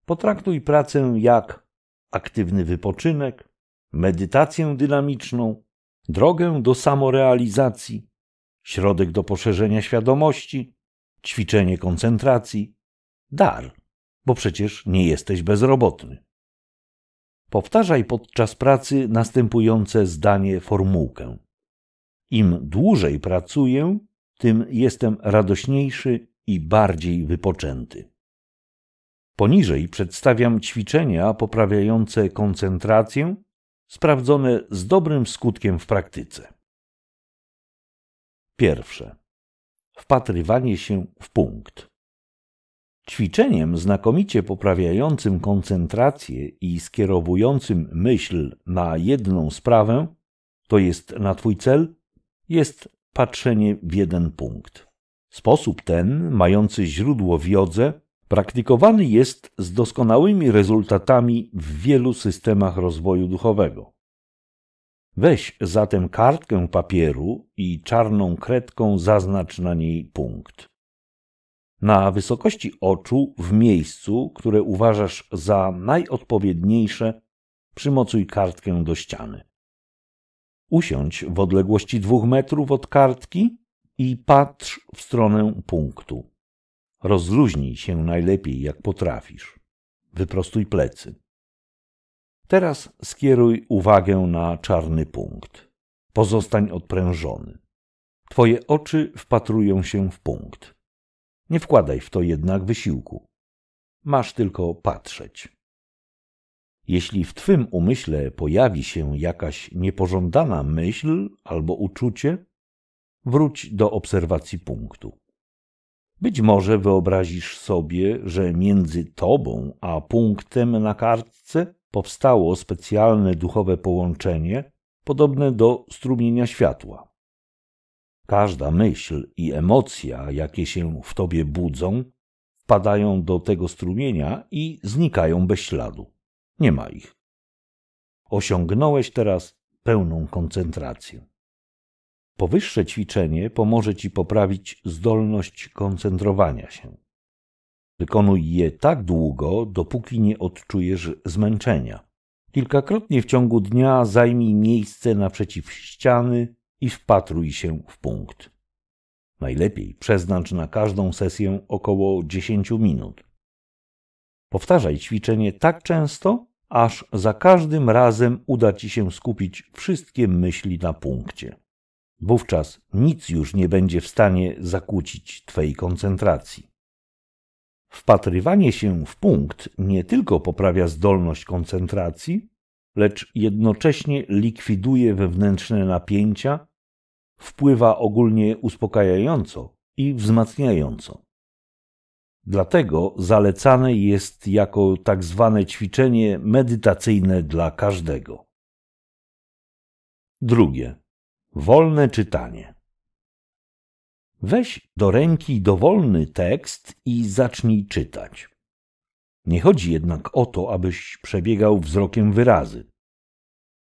Speaker 2: Potraktuj pracę jak aktywny wypoczynek, medytację dynamiczną, drogę do samorealizacji, środek do poszerzenia świadomości, ćwiczenie koncentracji, dar bo przecież nie jesteś bezrobotny. Powtarzaj podczas pracy następujące zdanie formułkę. Im dłużej pracuję, tym jestem radośniejszy i bardziej wypoczęty. Poniżej przedstawiam ćwiczenia poprawiające koncentrację, sprawdzone z dobrym skutkiem w praktyce. Pierwsze. Wpatrywanie się w punkt. Ćwiczeniem znakomicie poprawiającym koncentrację i skierowującym myśl na jedną sprawę, to jest na Twój cel, jest patrzenie w jeden punkt. Sposób ten, mający źródło w praktykowany jest z doskonałymi rezultatami w wielu systemach rozwoju duchowego. Weź zatem kartkę papieru i czarną kredką zaznacz na niej punkt na wysokości oczu, w miejscu, które uważasz za najodpowiedniejsze, przymocuj kartkę do ściany. Usiądź w odległości dwóch metrów od kartki i patrz w stronę punktu. Rozluźnij się najlepiej, jak potrafisz. Wyprostuj plecy. Teraz skieruj uwagę na czarny punkt. Pozostań odprężony. Twoje oczy wpatrują się w punkt. Nie wkładaj w to jednak wysiłku. Masz tylko patrzeć. Jeśli w twym umyśle pojawi się jakaś niepożądana myśl albo uczucie, wróć do obserwacji punktu. Być może wyobrazisz sobie, że między tobą a punktem na kartce powstało specjalne duchowe połączenie, podobne do strumienia światła. Każda myśl i emocja, jakie się w tobie budzą, wpadają do tego strumienia i znikają bez śladu. Nie ma ich. Osiągnąłeś teraz pełną koncentrację. Powyższe ćwiczenie pomoże ci poprawić zdolność koncentrowania się. Wykonuj je tak długo, dopóki nie odczujesz zmęczenia. Kilkakrotnie w ciągu dnia zajmij miejsce naprzeciw ściany i wpatruj się w punkt. Najlepiej przeznacz na każdą sesję około 10 minut. Powtarzaj ćwiczenie tak często, aż za każdym razem uda ci się skupić wszystkie myśli na punkcie. Wówczas nic już nie będzie w stanie zakłócić Twojej koncentracji. Wpatrywanie się w punkt nie tylko poprawia zdolność koncentracji, lecz jednocześnie likwiduje wewnętrzne napięcia wpływa ogólnie uspokajająco i wzmacniająco. Dlatego zalecane jest jako tak zwane ćwiczenie medytacyjne dla każdego. Drugie. Wolne czytanie. Weź do ręki dowolny tekst i zacznij czytać. Nie chodzi jednak o to, abyś przebiegał wzrokiem wyrazy.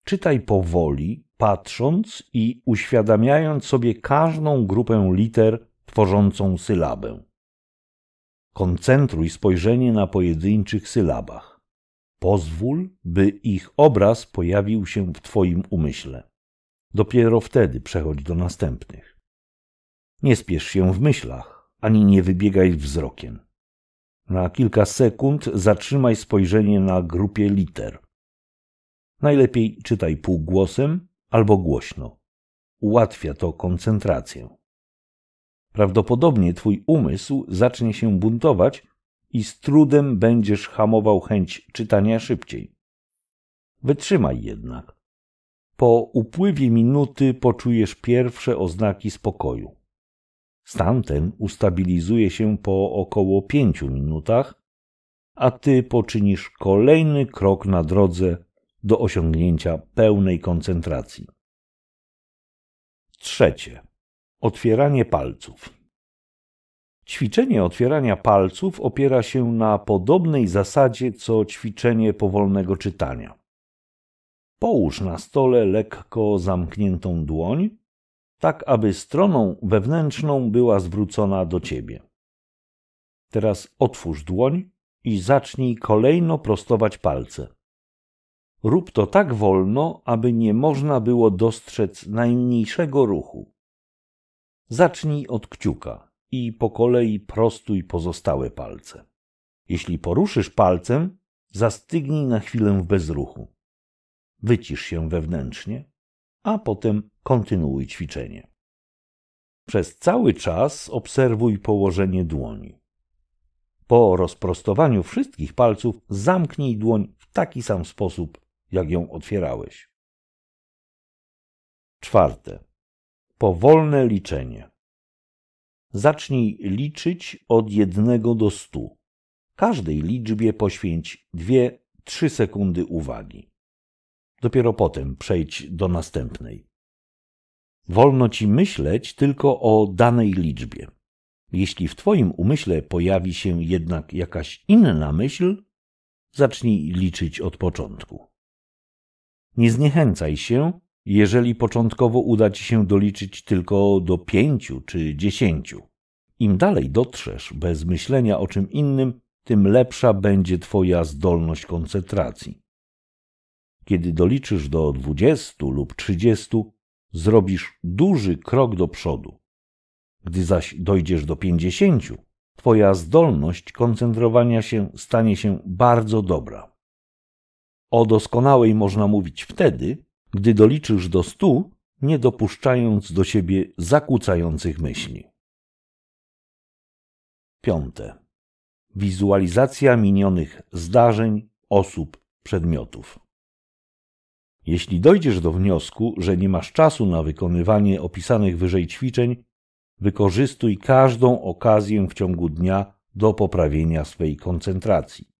Speaker 2: Czytaj powoli patrząc i uświadamiając sobie każdą grupę liter tworzącą sylabę. Koncentruj spojrzenie na pojedynczych sylabach. Pozwól, by ich obraz pojawił się w Twoim umyśle. Dopiero wtedy przechodź do następnych. Nie spiesz się w myślach, ani nie wybiegaj wzrokiem. Na kilka sekund zatrzymaj spojrzenie na grupie liter. Najlepiej czytaj półgłosem albo głośno. Ułatwia to koncentrację. Prawdopodobnie twój umysł zacznie się buntować i z trudem będziesz hamował chęć czytania szybciej. Wytrzymaj jednak. Po upływie minuty poczujesz pierwsze oznaki spokoju. Stan ten ustabilizuje się po około pięciu minutach, a ty poczynisz kolejny krok na drodze do osiągnięcia pełnej koncentracji. Trzecie. Otwieranie palców. Ćwiczenie otwierania palców opiera się na podobnej zasadzie co ćwiczenie powolnego czytania. Połóż na stole lekko zamkniętą dłoń, tak aby stroną wewnętrzną była zwrócona do ciebie. Teraz otwórz dłoń i zacznij kolejno prostować palce. Rób to tak wolno, aby nie można było dostrzec najmniejszego ruchu. Zacznij od kciuka i po kolei prostuj pozostałe palce. Jeśli poruszysz palcem, zastygnij na chwilę w bezruchu. Wycisz się wewnętrznie, a potem kontynuuj ćwiczenie. Przez cały czas obserwuj położenie dłoni. Po rozprostowaniu wszystkich palców zamknij dłoń w taki sam sposób, jak ją otwierałeś.
Speaker 1: Czwarte. Powolne liczenie.
Speaker 2: Zacznij liczyć od jednego do stu. Każdej liczbie poświęć dwie, trzy sekundy uwagi. Dopiero potem przejdź do następnej. Wolno ci myśleć tylko o danej liczbie. Jeśli w twoim umyśle pojawi się jednak jakaś inna myśl, zacznij liczyć od początku. Nie zniechęcaj się, jeżeli początkowo uda ci się doliczyć tylko do pięciu czy dziesięciu. Im dalej dotrzesz bez myślenia o czym innym, tym lepsza będzie Twoja zdolność koncentracji. Kiedy doliczysz do dwudziestu lub trzydziestu, zrobisz duży krok do przodu. Gdy zaś dojdziesz do pięćdziesięciu, Twoja zdolność koncentrowania się stanie się bardzo dobra. O doskonałej można mówić wtedy, gdy doliczysz do stu, nie dopuszczając do siebie zakłócających myśli. Piąte. Wizualizacja minionych zdarzeń, osób, przedmiotów. Jeśli dojdziesz do wniosku, że nie masz czasu na wykonywanie opisanych wyżej ćwiczeń, wykorzystuj każdą okazję w ciągu dnia do poprawienia swej koncentracji.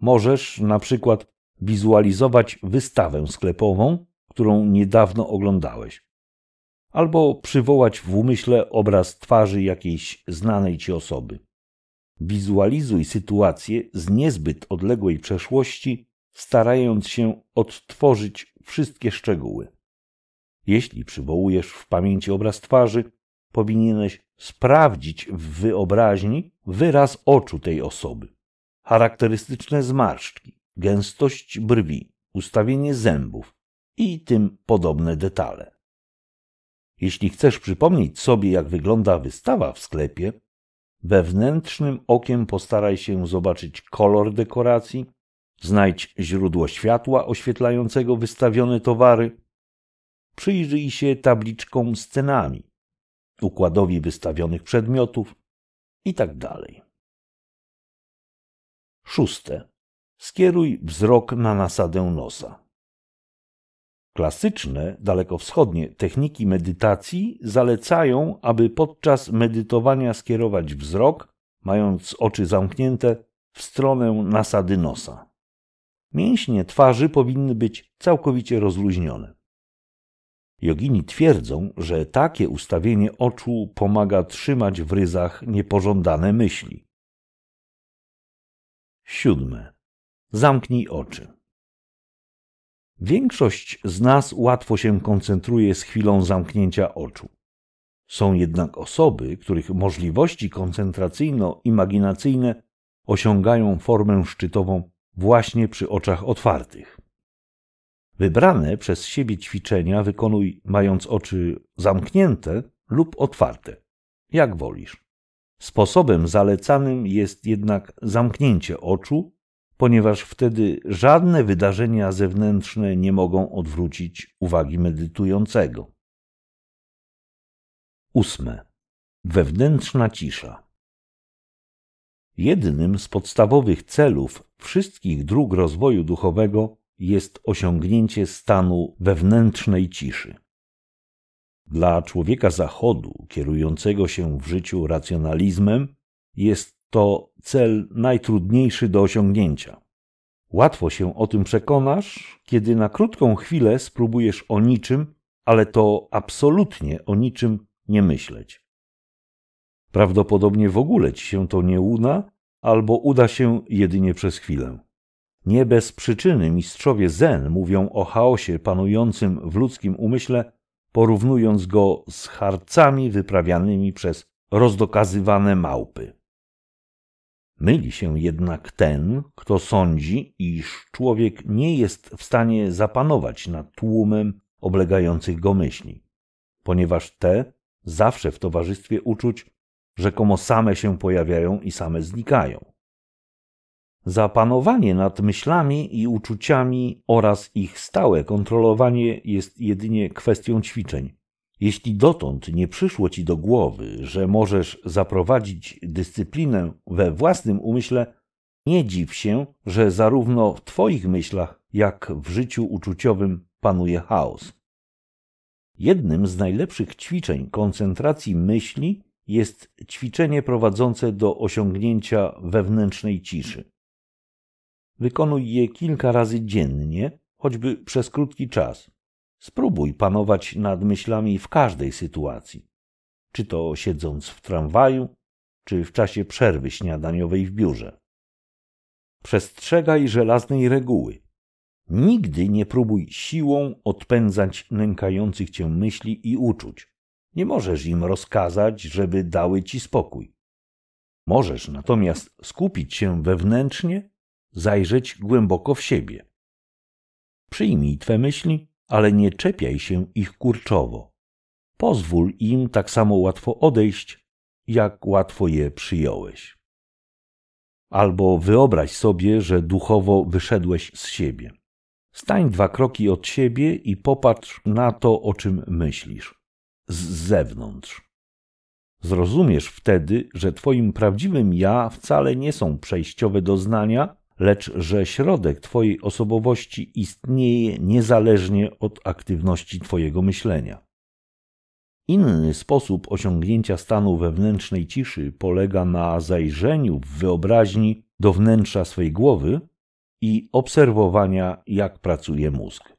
Speaker 2: Możesz na przykład wizualizować wystawę sklepową, którą niedawno oglądałeś, albo przywołać w umyśle obraz twarzy jakiejś znanej ci osoby. Wizualizuj sytuację z niezbyt odległej przeszłości, starając się odtworzyć wszystkie szczegóły. Jeśli przywołujesz w pamięci obraz twarzy, powinieneś sprawdzić w wyobraźni wyraz oczu tej osoby. Charakterystyczne zmarszczki, gęstość brwi, ustawienie zębów i tym podobne detale. Jeśli chcesz przypomnieć sobie, jak wygląda wystawa w sklepie, wewnętrznym okiem postaraj się zobaczyć kolor dekoracji, znajdź źródło światła oświetlającego wystawione towary, przyjrzyj się tabliczkom z cenami, układowi wystawionych
Speaker 1: przedmiotów itd. Tak Szóste.
Speaker 2: Skieruj wzrok na nasadę nosa. Klasyczne, dalekowschodnie techniki medytacji zalecają, aby podczas medytowania skierować wzrok, mając oczy zamknięte, w stronę nasady nosa. Mięśnie twarzy powinny być całkowicie rozluźnione. Jogini twierdzą, że takie ustawienie oczu pomaga trzymać w ryzach niepożądane myśli. Siódme. Zamknij oczy. Większość z nas łatwo się koncentruje z chwilą zamknięcia oczu. Są jednak osoby, których możliwości koncentracyjno-imaginacyjne osiągają formę szczytową właśnie przy oczach otwartych. Wybrane przez siebie ćwiczenia wykonuj mając oczy zamknięte lub otwarte, jak wolisz. Sposobem zalecanym jest jednak zamknięcie oczu, ponieważ wtedy żadne wydarzenia zewnętrzne nie mogą odwrócić uwagi medytującego. 8. Wewnętrzna cisza. Jednym z podstawowych celów wszystkich dróg rozwoju duchowego jest osiągnięcie stanu wewnętrznej ciszy. Dla człowieka zachodu, kierującego się w życiu racjonalizmem, jest to cel najtrudniejszy do osiągnięcia. Łatwo się o tym przekonasz, kiedy na krótką chwilę spróbujesz o niczym, ale to absolutnie o niczym nie myśleć. Prawdopodobnie w ogóle ci się to nie uda, albo uda się jedynie przez chwilę. Nie bez przyczyny mistrzowie Zen mówią o chaosie panującym w ludzkim umyśle porównując go z harcami wyprawianymi przez rozdokazywane małpy. Myli się jednak ten, kto sądzi, iż człowiek nie jest w stanie zapanować nad tłumem oblegających go myśli, ponieważ te zawsze w towarzystwie uczuć rzekomo same się pojawiają i same znikają. Zapanowanie nad myślami i uczuciami oraz ich stałe kontrolowanie jest jedynie kwestią ćwiczeń. Jeśli dotąd nie przyszło ci do głowy, że możesz zaprowadzić dyscyplinę we własnym umyśle, nie dziw się, że zarówno w Twoich myślach, jak w życiu uczuciowym panuje chaos. Jednym z najlepszych ćwiczeń koncentracji myśli jest ćwiczenie prowadzące do osiągnięcia wewnętrznej ciszy. Wykonuj je kilka razy dziennie, choćby przez krótki czas. Spróbuj panować nad myślami w każdej sytuacji. Czy to siedząc w tramwaju, czy w czasie przerwy śniadaniowej w biurze. Przestrzegaj żelaznej reguły. Nigdy nie próbuj siłą odpędzać nękających cię myśli i uczuć. Nie możesz im rozkazać, żeby dały ci spokój. Możesz natomiast skupić się wewnętrznie zajrzeć głęboko w siebie. Przyjmij twe myśli, ale nie czepiaj się ich kurczowo. Pozwól im tak samo łatwo odejść, jak łatwo je przyjąłeś. Albo wyobraź sobie, że duchowo wyszedłeś z siebie. Stań dwa kroki od siebie i popatrz na to, o czym myślisz z zewnątrz. Zrozumiesz wtedy, że Twoim prawdziwym ja wcale nie są przejściowe doznania, lecz że środek Twojej osobowości istnieje niezależnie od aktywności Twojego myślenia. Inny sposób osiągnięcia stanu wewnętrznej ciszy polega na zajrzeniu w wyobraźni do wnętrza swej głowy i obserwowania, jak pracuje mózg.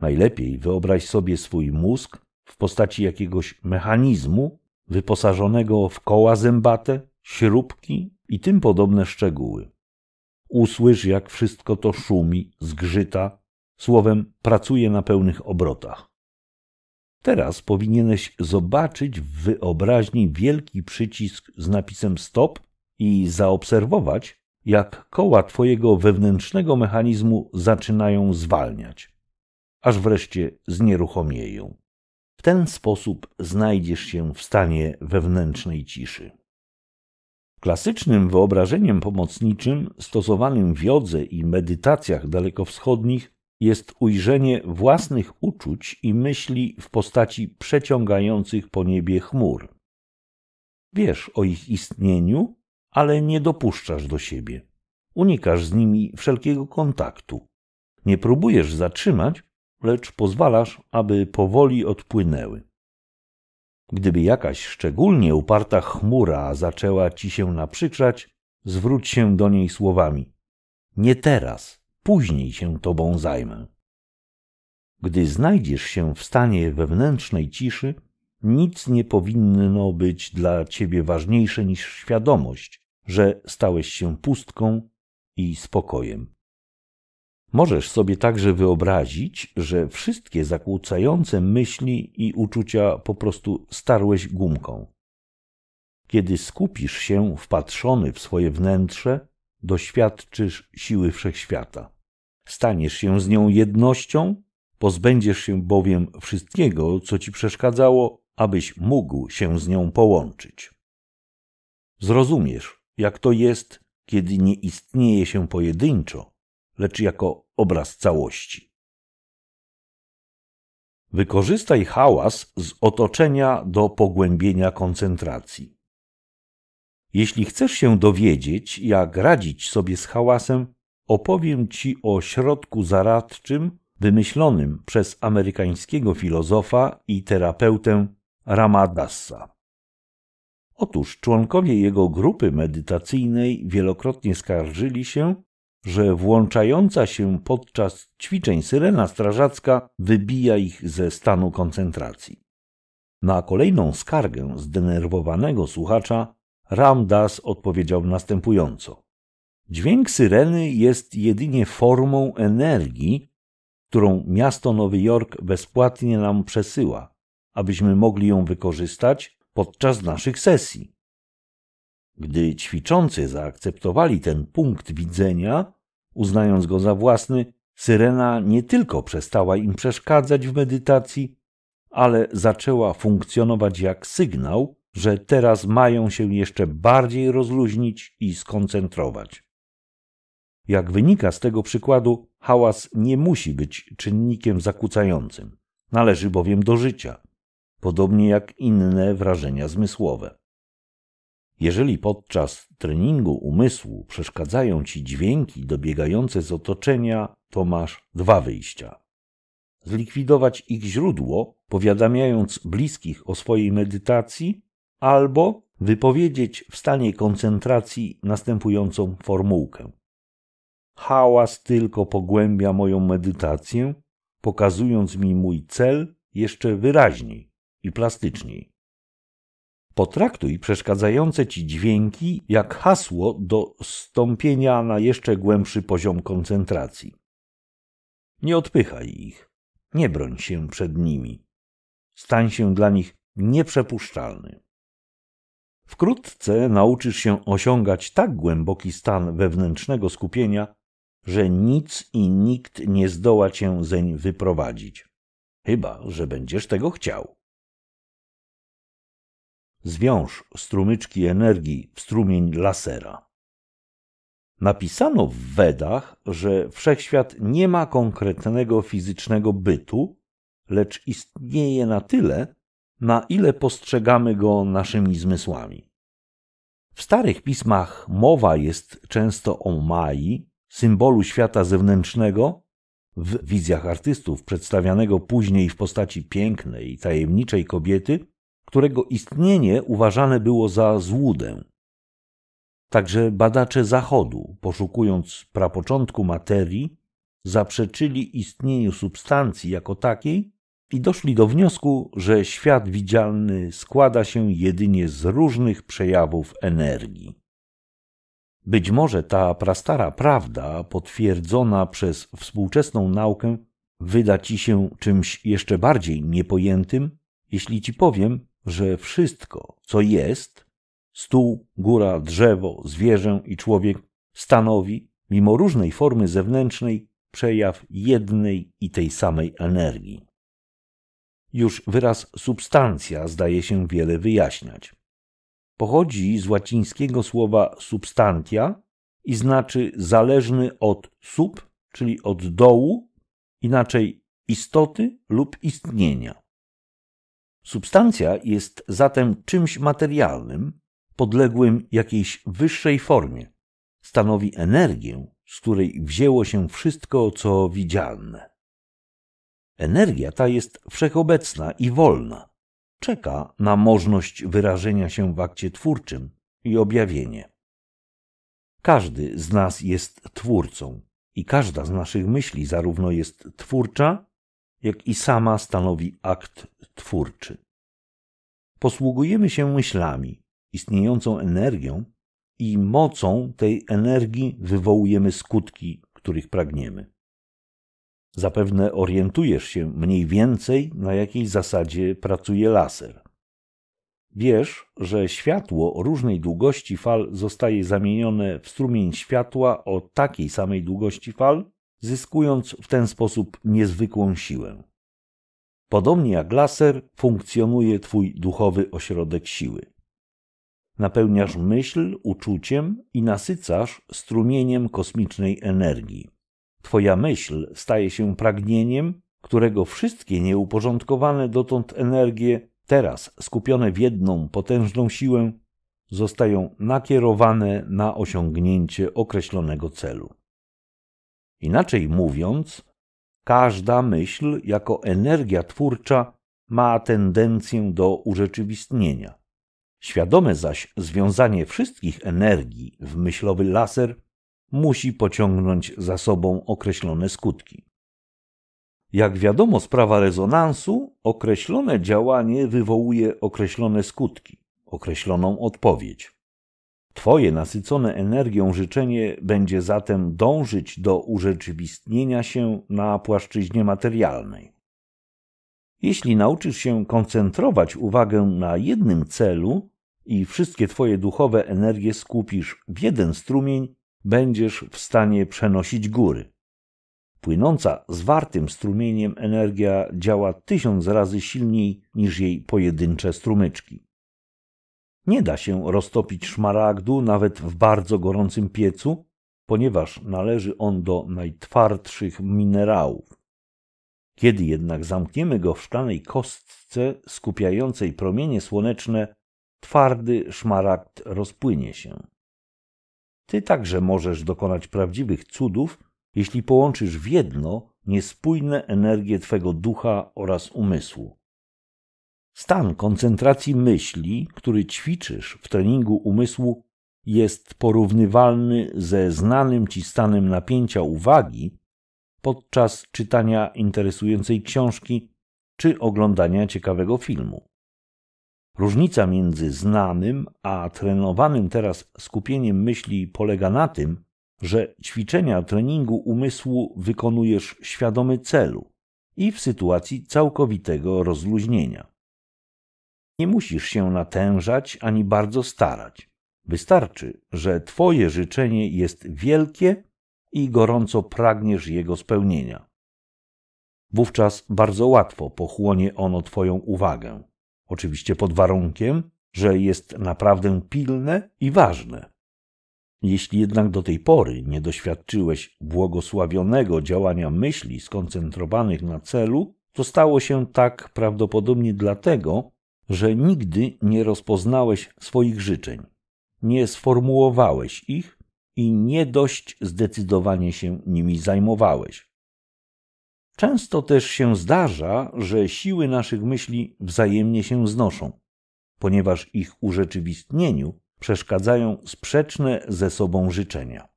Speaker 2: Najlepiej wyobraź sobie swój mózg w postaci jakiegoś mechanizmu wyposażonego w koła zębate, śrubki i tym podobne szczegóły. Usłysz, jak wszystko to szumi, zgrzyta, słowem pracuje na pełnych obrotach. Teraz powinieneś zobaczyć w wyobraźni wielki przycisk z napisem stop i zaobserwować, jak koła twojego wewnętrznego mechanizmu zaczynają zwalniać, aż wreszcie znieruchomieją. W ten sposób znajdziesz się w stanie wewnętrznej ciszy. Klasycznym wyobrażeniem pomocniczym stosowanym w jodze i medytacjach dalekowschodnich jest ujrzenie własnych uczuć i myśli w postaci przeciągających po niebie chmur. Wiesz o ich istnieniu, ale nie dopuszczasz do siebie. Unikasz z nimi wszelkiego kontaktu. Nie próbujesz zatrzymać, lecz pozwalasz, aby powoli odpłynęły. Gdyby jakaś szczególnie uparta chmura zaczęła ci się naprzyczać, zwróć się do niej słowami: Nie teraz, później się tobą zajmę. Gdy znajdziesz się w stanie wewnętrznej ciszy, nic nie powinno być dla ciebie ważniejsze niż świadomość, że stałeś się pustką i spokojem. Możesz sobie także wyobrazić, że wszystkie zakłócające myśli i uczucia po prostu starłeś gumką. Kiedy skupisz się wpatrzony w swoje wnętrze, doświadczysz siły wszechświata. Staniesz się z nią jednością, pozbędziesz się bowiem wszystkiego, co ci przeszkadzało, abyś mógł się z nią połączyć. Zrozumiesz, jak to jest, kiedy nie istnieje się pojedynczo, lecz jako obraz całości. Wykorzystaj hałas z otoczenia do pogłębienia koncentracji. Jeśli chcesz się dowiedzieć, jak radzić sobie z hałasem, opowiem Ci o środku zaradczym wymyślonym przez amerykańskiego filozofa i terapeutę Ramadassa. Otóż członkowie jego grupy medytacyjnej wielokrotnie skarżyli się, że włączająca się podczas ćwiczeń syrena strażacka wybija ich ze stanu koncentracji. Na kolejną skargę zdenerwowanego słuchacza Ramdas odpowiedział następująco. Dźwięk syreny jest jedynie formą energii, którą miasto Nowy Jork bezpłatnie nam przesyła, abyśmy mogli ją wykorzystać podczas naszych sesji. Gdy ćwiczący zaakceptowali ten punkt widzenia, uznając go za własny, syrena nie tylko przestała im przeszkadzać w medytacji, ale zaczęła funkcjonować jak sygnał, że teraz mają się jeszcze bardziej rozluźnić i skoncentrować. Jak wynika z tego przykładu, hałas nie musi być czynnikiem zakłócającym, należy bowiem do życia, podobnie jak inne wrażenia zmysłowe. Jeżeli podczas treningu umysłu przeszkadzają ci dźwięki dobiegające z otoczenia, to masz dwa wyjścia. Zlikwidować ich źródło, powiadamiając bliskich o swojej medytacji, albo wypowiedzieć w stanie koncentracji następującą formułkę. Hałas tylko pogłębia moją medytację, pokazując mi mój cel jeszcze wyraźniej i plastyczniej. Potraktuj przeszkadzające ci dźwięki jak hasło do stąpienia na jeszcze głębszy poziom koncentracji. Nie odpychaj ich, nie broń się przed nimi. Stań się dla nich nieprzepuszczalny. Wkrótce nauczysz się osiągać tak głęboki stan wewnętrznego skupienia, że nic i nikt nie zdoła cię zeń wyprowadzić. Chyba, że będziesz tego chciał. Zwiąż strumyczki energii w strumień lasera. Napisano w Wedach, że wszechświat nie ma konkretnego fizycznego bytu, lecz istnieje na tyle, na ile postrzegamy go naszymi zmysłami. W starych pismach mowa jest często o Mai, symbolu świata zewnętrznego, w wizjach artystów przedstawianego później w postaci pięknej, tajemniczej kobiety, którego istnienie uważane było za złudę. Także badacze Zachodu, poszukując prapoczątku materii, zaprzeczyli istnieniu substancji jako takiej i doszli do wniosku, że świat widzialny składa się jedynie z różnych przejawów energii. Być może ta prastara prawda, potwierdzona przez współczesną naukę, wyda ci się czymś jeszcze bardziej niepojętym, jeśli ci powiem, że wszystko, co jest, stół, góra, drzewo, zwierzę i człowiek, stanowi, mimo różnej formy zewnętrznej, przejaw jednej i tej samej energii. Już wyraz substancja zdaje się wiele wyjaśniać. Pochodzi z łacińskiego słowa substantia i znaczy zależny od sub, czyli od dołu, inaczej istoty lub istnienia. Substancja jest zatem czymś materialnym, podległym jakiejś wyższej formie. Stanowi energię, z której wzięło się wszystko, co widzialne. Energia ta jest wszechobecna i wolna. Czeka na możliwość wyrażenia się w akcie twórczym i objawienie. Każdy z nas jest twórcą i każda z naszych myśli zarówno jest twórcza, jak i sama stanowi akt twórczy. Posługujemy się myślami, istniejącą energią i mocą tej energii wywołujemy skutki, których pragniemy. Zapewne orientujesz się mniej więcej, na jakiej zasadzie pracuje laser. Wiesz, że światło różnej długości fal zostaje zamienione w strumień światła o takiej samej długości fal, zyskując w ten sposób niezwykłą siłę. Podobnie jak laser funkcjonuje twój duchowy ośrodek siły. Napełniasz myśl uczuciem i nasycasz strumieniem kosmicznej energii. Twoja myśl staje się pragnieniem, którego wszystkie nieuporządkowane dotąd energie, teraz skupione w jedną potężną siłę, zostają nakierowane na osiągnięcie określonego celu. Inaczej mówiąc, każda myśl jako energia twórcza ma tendencję do urzeczywistnienia. Świadome zaś związanie wszystkich energii w myślowy laser musi pociągnąć za sobą określone skutki. Jak wiadomo, sprawa rezonansu określone działanie wywołuje określone skutki, określoną odpowiedź. Twoje nasycone energią życzenie będzie zatem dążyć do urzeczywistnienia się na płaszczyźnie materialnej. Jeśli nauczysz się koncentrować uwagę na jednym celu i wszystkie Twoje duchowe energie skupisz w jeden strumień, będziesz w stanie przenosić góry. Płynąca zwartym strumieniem energia działa tysiąc razy silniej niż jej pojedyncze strumyczki. Nie da się roztopić szmaragdu nawet w bardzo gorącym piecu, ponieważ należy on do najtwardszych minerałów. Kiedy jednak zamkniemy go w szklanej kostce skupiającej promienie słoneczne, twardy szmaragd rozpłynie się. Ty także możesz dokonać prawdziwych cudów, jeśli połączysz w jedno niespójne energie twego ducha oraz umysłu. Stan koncentracji myśli, który ćwiczysz w treningu umysłu, jest porównywalny ze znanym ci stanem napięcia uwagi podczas czytania interesującej książki czy oglądania ciekawego filmu. Różnica między znanym a trenowanym teraz skupieniem myśli polega na tym, że ćwiczenia treningu umysłu wykonujesz świadomy celu i w sytuacji całkowitego rozluźnienia. Nie musisz się natężać ani bardzo starać. Wystarczy, że Twoje życzenie jest wielkie i gorąco pragniesz jego spełnienia. Wówczas bardzo łatwo pochłonie ono Twoją uwagę. Oczywiście pod warunkiem, że jest naprawdę pilne i ważne. Jeśli jednak do tej pory nie doświadczyłeś błogosławionego działania myśli skoncentrowanych na celu, to stało się tak prawdopodobnie dlatego, że nigdy nie rozpoznałeś swoich życzeń, nie sformułowałeś ich i nie dość zdecydowanie się nimi zajmowałeś. Często też się zdarza, że siły naszych myśli wzajemnie się znoszą, ponieważ ich urzeczywistnieniu przeszkadzają sprzeczne ze sobą życzenia.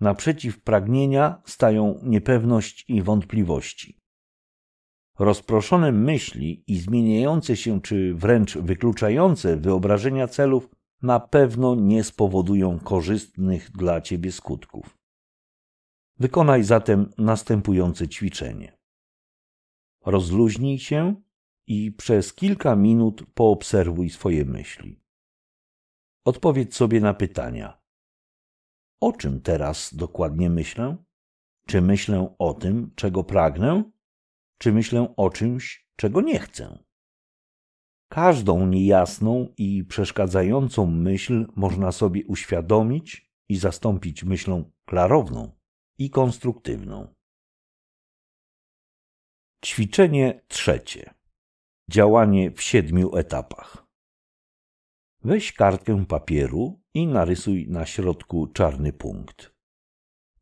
Speaker 2: Naprzeciw pragnienia stają niepewność i wątpliwości. Rozproszone myśli i zmieniające się czy wręcz wykluczające wyobrażenia celów na pewno nie spowodują korzystnych dla ciebie skutków. Wykonaj zatem następujące ćwiczenie. Rozluźnij się i przez kilka minut poobserwuj swoje myśli. Odpowiedz sobie na pytania: O czym teraz dokładnie myślę? Czy myślę o tym, czego pragnę? czy myślę o czymś, czego nie chcę. Każdą niejasną i przeszkadzającą myśl można sobie uświadomić i zastąpić myślą klarowną i konstruktywną. Ćwiczenie trzecie. Działanie w siedmiu etapach. Weź kartkę papieru i narysuj na środku czarny punkt.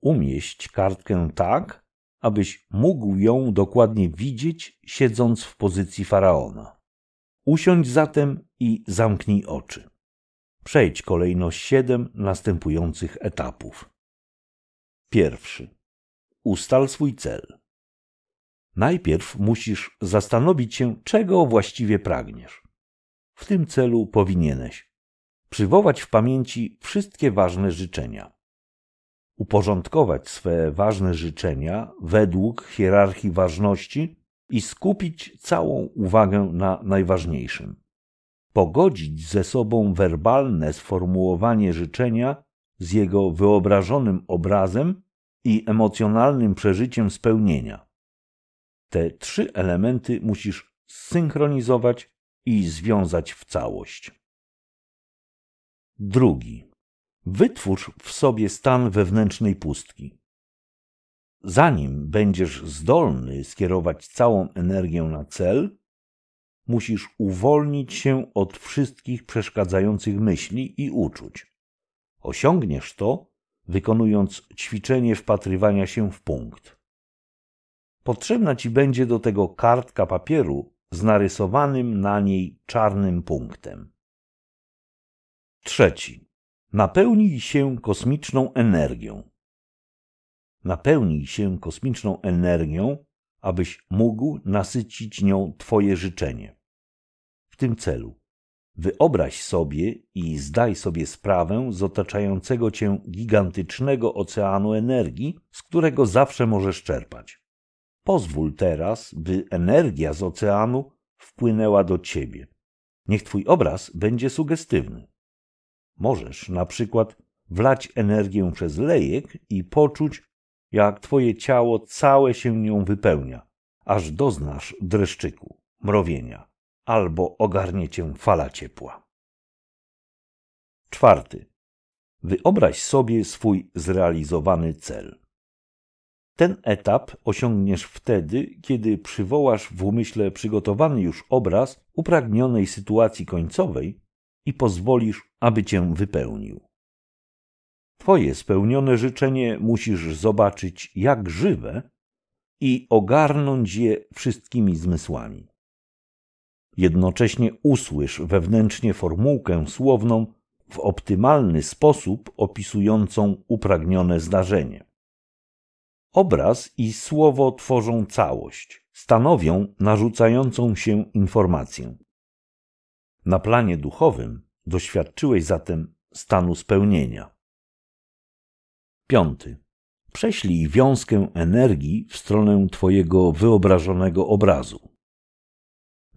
Speaker 2: Umieść kartkę tak, abyś mógł ją dokładnie widzieć, siedząc w pozycji faraona. Usiądź zatem i zamknij oczy. Przejdź kolejność siedem następujących etapów. Pierwszy. Ustal swój cel. Najpierw musisz zastanowić się, czego właściwie pragniesz. W tym celu powinieneś przywołać w pamięci wszystkie ważne życzenia, uporządkować swe ważne życzenia według hierarchii ważności i skupić całą uwagę na najważniejszym. Pogodzić ze sobą werbalne sformułowanie życzenia z jego wyobrażonym obrazem i emocjonalnym przeżyciem spełnienia. Te trzy elementy musisz zsynchronizować i związać w całość. Drugi. Wytwórz w sobie stan wewnętrznej pustki. Zanim będziesz zdolny skierować całą energię na cel, musisz uwolnić się od wszystkich przeszkadzających myśli i uczuć. Osiągniesz to, wykonując ćwiczenie wpatrywania się w punkt. Potrzebna ci będzie do tego kartka papieru z narysowanym na niej czarnym punktem. Trzeci. Napełnij się kosmiczną energią. Napełnij się kosmiczną energią, abyś mógł nasycić nią Twoje życzenie. W tym celu wyobraź sobie i zdaj sobie sprawę z otaczającego Cię gigantycznego oceanu energii, z którego zawsze możesz czerpać. Pozwól teraz, by energia z oceanu wpłynęła do Ciebie. Niech Twój obraz będzie sugestywny. Możesz na przykład wlać energię przez lejek i poczuć, jak twoje ciało całe się nią wypełnia, aż doznasz dreszczyku, mrowienia albo ogarnie cię fala ciepła. Czwarty. Wyobraź sobie swój zrealizowany cel. Ten etap osiągniesz wtedy, kiedy przywołasz w umyśle przygotowany już obraz upragnionej sytuacji końcowej i pozwolisz, aby cię wypełnił. Twoje spełnione życzenie musisz zobaczyć jak żywe i ogarnąć je wszystkimi zmysłami. Jednocześnie usłysz wewnętrznie formułkę słowną w optymalny sposób opisującą upragnione zdarzenie. Obraz i słowo tworzą całość, stanowią narzucającą się informację. Na planie duchowym doświadczyłeś zatem stanu spełnienia. Piąty. Prześlij wiązkę energii w stronę Twojego wyobrażonego obrazu.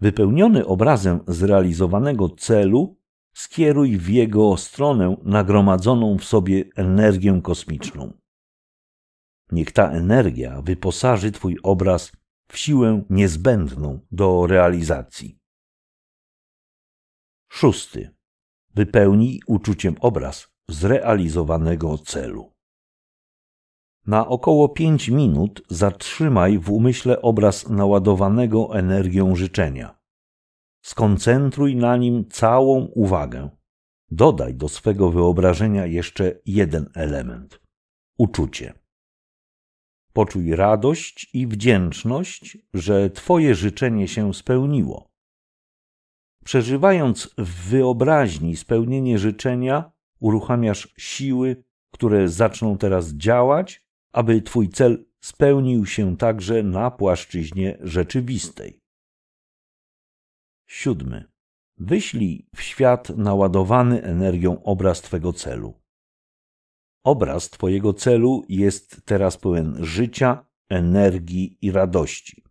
Speaker 2: Wypełniony obrazem zrealizowanego celu, skieruj w jego stronę nagromadzoną w sobie energię kosmiczną. Niech ta energia wyposaży Twój obraz w siłę niezbędną
Speaker 1: do realizacji. Szósty.
Speaker 2: Wypełnij uczuciem obraz zrealizowanego celu. Na około 5 minut zatrzymaj w umyśle obraz naładowanego energią życzenia. Skoncentruj na nim całą uwagę. Dodaj do swego wyobrażenia jeszcze jeden element uczucie. Poczuj radość i wdzięczność, że Twoje życzenie się spełniło. Przeżywając w wyobraźni spełnienie życzenia, uruchamiasz siły, które zaczną teraz działać, aby Twój cel spełnił się także na płaszczyźnie rzeczywistej. 7. Wyślij w świat naładowany energią obraz Twego celu. Obraz Twojego celu jest teraz pełen życia, energii i radości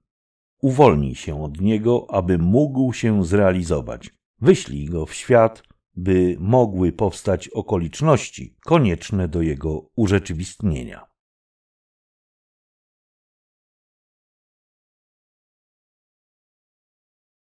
Speaker 2: uwolnij się od niego, aby mógł się zrealizować. Wyślij go w świat, by mogły powstać okoliczności konieczne do jego urzeczywistnienia.